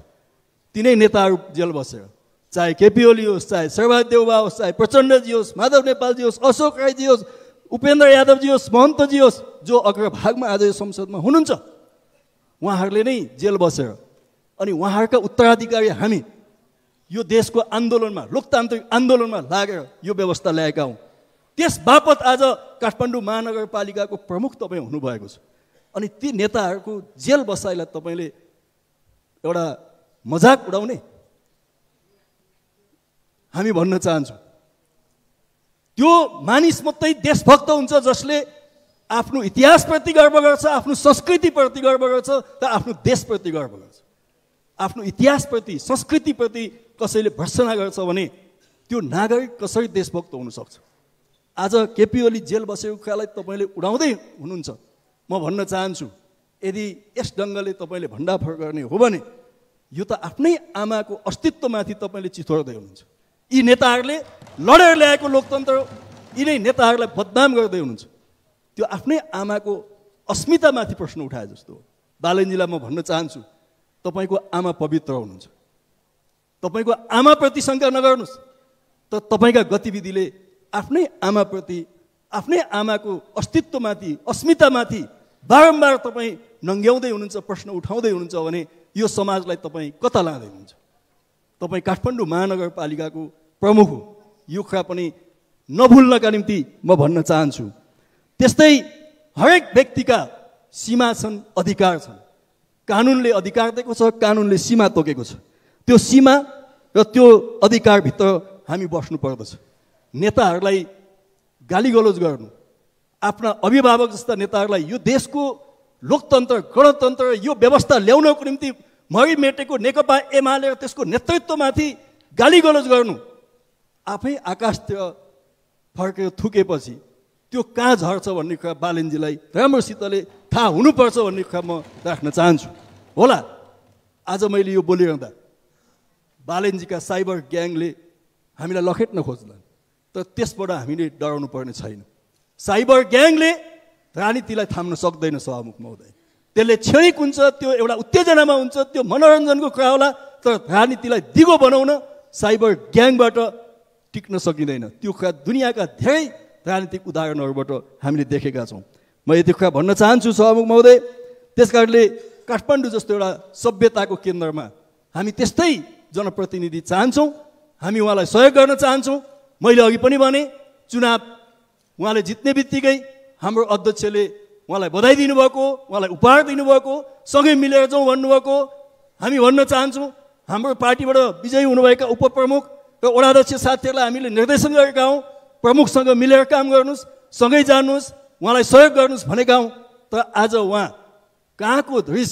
तिनै नेताहरू जेल बसेर चाहे केपी ओली होस् चाहे सर्वदेउबा होस् चाहे प्रचण्डजी होस् माधव नेपालजी होस् अशोक राईजी होस् उपेन्द्र यादवजी होस् महन्तजी होस् जो अग्रभागमा आज यो संसदमा हुनुहुन्छ उहाँहरूले नै जेल बसेर अनि उहाँहरूका उत्तराधिकारी हामी यो देशको आन्दोलनमा लोकतान्त्रिक आन्दोलनमा लागेर यो व्यवस्था ल्याएका हौँ त्यस बापत आज काठमाडौँ महानगरपालिकाको प्रमुख तपाईँ हुनुभएको छ अनि ती नेताहरूको जेल बसाइलाई तपाईँले एउटा मजाक उडाउने हामी भन्न चाहन्छौँ त्यो मानिस मात्रै देशभक्त हुन्छ जसले आफ्नो इतिहासप्रति गर्व गर्छ आफ्नो संस्कृतिप्रति गर्व गर्छ र आफ्नो देशप्रति गर्व गर्छ आफ्नो इतिहासप्रति संस्कृतिप्रति कसैले भर्सना गर्छ भने त्यो नागरिक कसरी देशभक्त हुनसक्छ आज केपी ओली जेल बसेको कुरालाई तपाईँले उडाउँदै हुनुहुन्छ म भन्न चाहन्छु यदि यस ढङ्गले तपाईँले भण्डाफोर गर्ने हो भने यो त आफ्नै आमाको अस्तित्वमाथि तपाईँले चितोर्दै हुनुहुन्छ यी नेताहरूले लडेर ल्याएको लोकतन्त्र यिनै नेताहरूलाई बदनाम गर्दै हुनुहुन्छ त्यो आफ्नै आमाको अस्मितामाथि प्रश्न उठाए जस्तो हो बालनजीलाई म भन्न चाहन्छु तपाईँको आमा पवित्र हुनुहुन्छ तपाईँको आमाप्रति शङ्का नगर्नुहोस् त तपाईँका गतिविधिले आफ्नै आमाप्रति आफ्नै आमाको अस्तित्वमाथि अस्मितामाथि बारम्बार तपाईँ नङ्ग्याउँदै हुनुहुन्छ प्रश्न उठाउँदै हुनुहुन्छ भने यो समाजलाई तपाईँ कता लाँदै हुनुहुन्छ तपाईँ काठमाडौँ महानगरपालिकाको प्रमुख हो यो कुरा पनि नभुल्नका निम्ति म भन्न चाहन्छु त्यस्तै हरेक व्यक्तिका सीमा छन् अधिकार छन् कानुनले अधिकार दिएको छ कानुनले सीमा तोकेको छ त्यो सीमा र त्यो अधिकारभित्र हामी बस्नु पर्दछ नेताहरूलाई गाली गलोज गर्नु आफ्ना अभिभावक जस्ता नेताहरूलाई यो देशको लोकतन्त्र गणतन्त्र यो व्यवस्था ल्याउनको निम्ति मै मेटेको नेकपा एमाले त्यसको नेतृत्वमाथि गाली गलोज गर्नु आफै आकाशतिर फर्केर थुकेपछि त्यो कहाँ झर्छ भन्ने कुरा बालेनजीलाई राम्रोसितले थाहा हुनुपर्छ भन्ने कुरा म राख्न चाहन्छु होला आज मैले यो बोलिरहँदा बालेनजीका साइबर ग्याङले हामीलाई लखेट्न खोज्ला तर त्यसबाट हामीले डराउनु पर्ने छैन साइबर ग्याङले रानीतिलाई थाम्न सक्दैन सभामुख महोदय त्यसले क्षणिक हुन्छ त्यो एउटा उत्तेजनामा हुन्छ त्यो मनोरञ्जनको कुरा होला तर राजनीतिलाई दिगो बनाउन साइबर ग्याङबाट टिक्न सकिँदैन त्यो कुरा दुनियाँका धेरै राजनीतिक उदाहरणहरूबाट हामीले देखेका छौँ म यति कुरा भन्न चाहन्छु सभामुख महोदय त्यस कारणले काठमाडौँ जस्तो एउटा सभ्यताको केन्द्रमा हामी त्यस्तै जनप्रतिनिधि चाहन्छौँ हामी उहाँलाई सहयोग गर्न चाहन्छौँ मैले अघि पनि भने चुनाव उहाँले जित्ने बित्तिकै हाम्रो अध्यक्षले उहाँलाई बधाई दिनुभएको उहाँलाई उपहार दिनुभएको सँगै मिलेर जाउँ भन्नुभएको हामी भन्न चाहन्छौँ हाम्रो पार्टीबाट विजयी हुनुभएका उपप्रमुख र वडाध्यक्ष साथीहरूलाई हामीले निर्देशन गरेका हौँ प्रमुखसँग मिलेर काम गर्नुहोस् सँगै जानुहोस् उहाँलाई सहयोग गर्नुहोस् भनेका हौँ तर आज उहाँ कहाँको धृस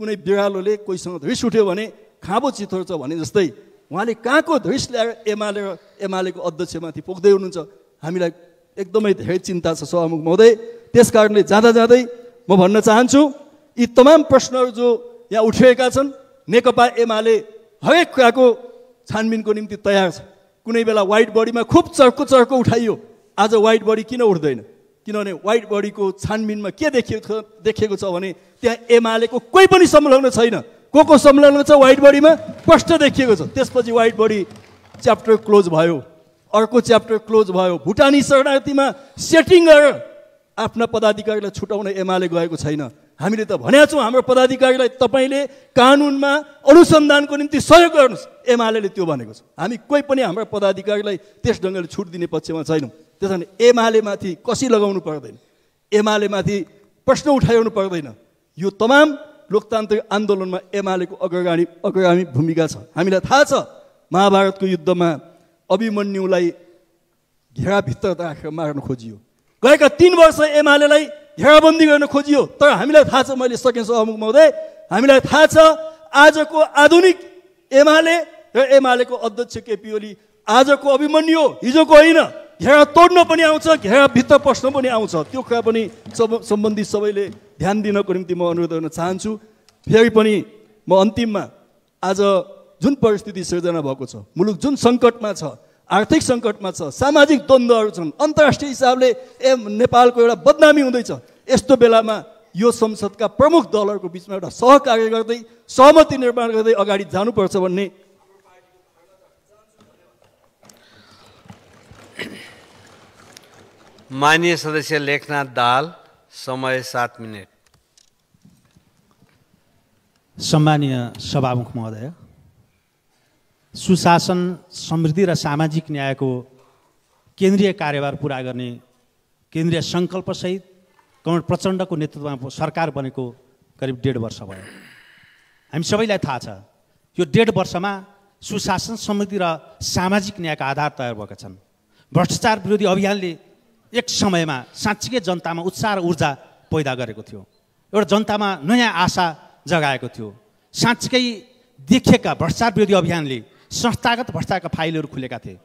कुनै बिरालोले कोहीसँग धृस उठ्यो भने खाँबो चितो छ भने जस्तै उहाँले कहाँको धृस ल्याएर एमाले एमालेको अध्यक्षमाथि पोख्दै हुनुहुन्छ हामीलाई एकदमै धेरै चिन्ता छ सभामुख महोदय त्यस कारणले जाँदा जाँदै म भन्न चाहन्छु यी तमाम प्रश्नहरू जो यहाँ उठिरहेका छन् नेकपा एमाले हरेक कुराको छानबिनको निम्ति तयार छ कुनै बेला वाइट बडीमा खुब चर्को चर्को उठाइयो आज वाइट बडी किन उठ्दैन किनभने वाइट बडीको छानबिनमा के देखिएको छ देखिएको छ भने त्यहाँ एमालेको कोही पनि संलग्न छैन को को संलग्न छ वाइट बडीमा प्रष्ट देखिएको छ त्यसपछि वाइट बडी च्याप्टर क्लोज भयो अर्को च्याप्टर क्लोज भयो भुटानी शरणार्थीमा सेटिङ गरेर आफ्ना पदाधिकारीलाई छुटाउन एमाले गएको छैन हामीले त भनेका छौँ हाम्रो पदाधिकारीलाई तपाईँले कानुनमा अनुसन्धानको निम्ति सहयोग गर्नुहोस् एमाले त्यो भनेको छ हामी कोही पनि हाम्रो पदाधिकारीलाई त्यस ढङ्गले छुट दिने पक्षमा छैनौँ त्यस कारण एमालेमाथि कसी लगाउनु पर्दैन एमालेमाथि प्रश्न उठाउनु पर्दैन यो तमाम लोकतान्त्रिक आन्दोलनमा एमालेको अग्रगामी अग्रगामी भूमिका छ हामीलाई थाहा छ महाभारतको युद्धमा अभिमन्युलाई घेराभित्र राखेर मार्न खोजियो गएका तिन वर्ष एमालेलाई घेराबन्दी गर्न खोजियो तर हामीलाई थाहा छ मैले सकेँ सहमुख महोदय हामीलाई थाहा छ आजको आधुनिक एमाले र एमालेको अध्यक्ष केपी ओली आजको अभिमन्यु हिजोको होइन घेरा तोड्न पनि आउँछ घेराभित्र पस्न पनि आउँछ त्यो कुरा पनि सब सम्बन्धित सबैले ध्यान दिनको निम्ति म अनुरोध गर्न चाहन्छु फेरि पनि म अन्तिममा आज जुन परिस्थिति सिर्जना भएको छ मुलुक जुन सङ्कटमा छ आर्थिक सङ्कटमा छ सामाजिक द्वन्द्वहरू छन् अन्तर्राष्ट्रिय हिसाबले ए नेपालको एउटा बदनामी हुँदैछ यस्तो बेलामा यो संसदका प्रमुख दलहरूको बिचमा एउटा सहकार्य गर्दै सहमति निर्माण गर्दै अगाडि जानुपर्छ भन्ने मान्य सदस्य लेखनाथ दाल समय सात मिनट सम्मानीय सभामुख महोदय सुशासन समृद्धि र सामाजिक न्यायको केन्द्रीय कार्यभार पुरा गर्ने केन्द्रीय सङ्कल्पसहित कमल प्रचण्डको नेतृत्वमा सरकार बनेको करिब डेढ वर्ष भयो हामी सबैलाई थाहा छ यो डेढ वर्षमा सुशासन समृद्धि र सामाजिक न्यायका आधार तयार भएका छन् भ्रष्टाचार विरोधी अभियानले एक समयमा साँच्चीकै जनतामा उत्साह र ऊर्जा पैदा गरेको थियो एउटा जनतामा नयाँ आशा जगाएको थियो साँच्चीकै देखिएका भ्रष्टाचार विरोधी अभियानले संस्थागत भ्रष्टाचारका फाइलहरू खुलेका थिए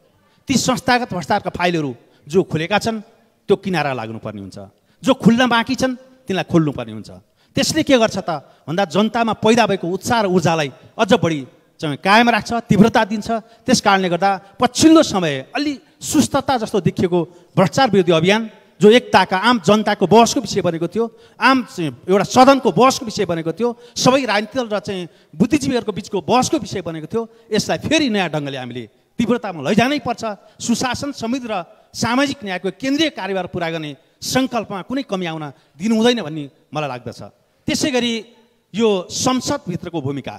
ती संस्थागत भ्रष्टाचारका फाइलहरू जो खुलेका छन् त्यो किनारा लाग्नुपर्ने हुन्छ जो खुल्न बाँकी छन् तिनलाई खोल्नुपर्ने हुन्छ त्यसले के गर्छ त भन्दा जनतामा पैदा भएको उत्साह र ऊर्जालाई अझ बढी चाहिँ कायम राख्छ तीव्रता दिन्छ त्यस कारणले गर्दा पछिल्लो समय अलि सुस्थता जस्तो देखिएको भ्रष्टाचार विरोधी अभियान जो एकताका आम जनताको बहसको विषय बनेको थियो आम एउटा सदनको बहसको विषय बनेको थियो सबै राजनीतिक र चाहिँ बुद्धिजीवीहरूको बिचको बहसको विषय बनेको थियो यसलाई फेरि नयाँ ढङ्गले हामीले तीव्रतामा लैजानै पर्छ सुशासन समृद्ध र सामाजिक न्यायको केन्द्रीय कार्यभार पुरा गर्ने सङ्कल्पमा कुनै कमी आउन दिनु हुँदैन भन्ने मलाई लाग्दछ त्यसै गरी यो संसदभित्रको भूमिका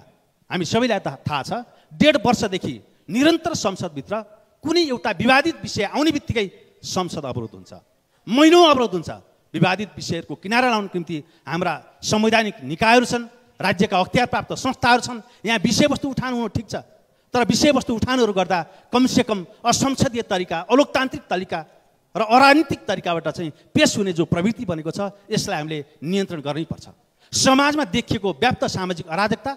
हामी सबैलाई थाहा छ डेढ वर्षदेखि निरन्तर संसदभित्र कुनै एउटा विवादित विषय आउने बित्तिकै संसद अवरोध हुन्छ महिनौ अवरोध हुन्छ विवादित विषयहरूको किनारा लाउनु निम्ति हाम्रा संवैधानिक निकायहरू छन् राज्यका अख्तियार प्राप्त संस्थाहरू छन् यहाँ विषयवस्तु हुनु ठिक छ तर विषयवस्तु उठानहरू गर्दा कमसेकम असंसदीय तरिका अलोकतान्त्रिक तरिका र अराजनीतिक तरिकाबाट चाहिँ पेस हुने जो प्रवृत्ति बनेको छ यसलाई हामीले नियन्त्रण गर्नैपर्छ समाजमा देखिएको व्याप्त सामाजिक अराजकता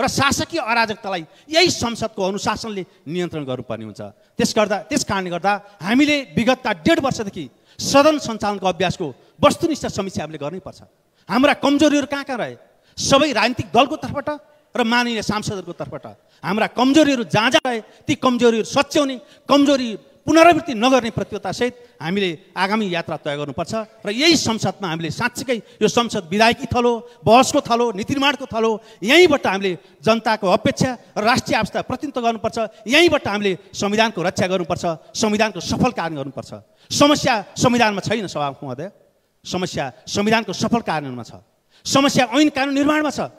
र शासकीय अराजकतालाई यही संसदको अनुशासनले नियन्त्रण गर्नुपर्ने हुन्छ त्यस गर्दा त्यस कारणले गर्दा हामीले विगतका डेढ वर्षदेखि सदन सञ्चालनको अभ्यासको वस्तुनिष्ठ समीक्षा हामीले गर्नैपर्छ हाम्रा कमजोरीहरू कहाँ कहाँ रहे सबै राजनीतिक दलको तर्फबाट र माननीय सांसदहरूको तर्फबाट हाम्रा कमजोरीहरू जहाँ जहाँ रहे ती कमजोरीहरू सच्याउने कमजोरी पुनरावृत्ति नगर्ने प्रतियोगितासहित हामीले आगामी यात्रा तय गर्नुपर्छ र यही संसदमा हामीले साँच्चीकै यो संसद विधायकी थल हो बहसको थल हो नीति निर्माणको थल हो यहीँबाट हामीले जनताको अपेक्षा र राष्ट्रिय आवश्यकता प्रतिनिधित्व गर्नुपर्छ यहीँबाट हामीले संविधानको रक्षा गर्नुपर्छ संविधानको सफल कार्य गर्नुपर्छ समस्या संविधानमा छैन सभा महोदय समस्या संविधानको सफल कार्यान्वयनमा छ समस्या ऐन कानुन निर्माणमा छ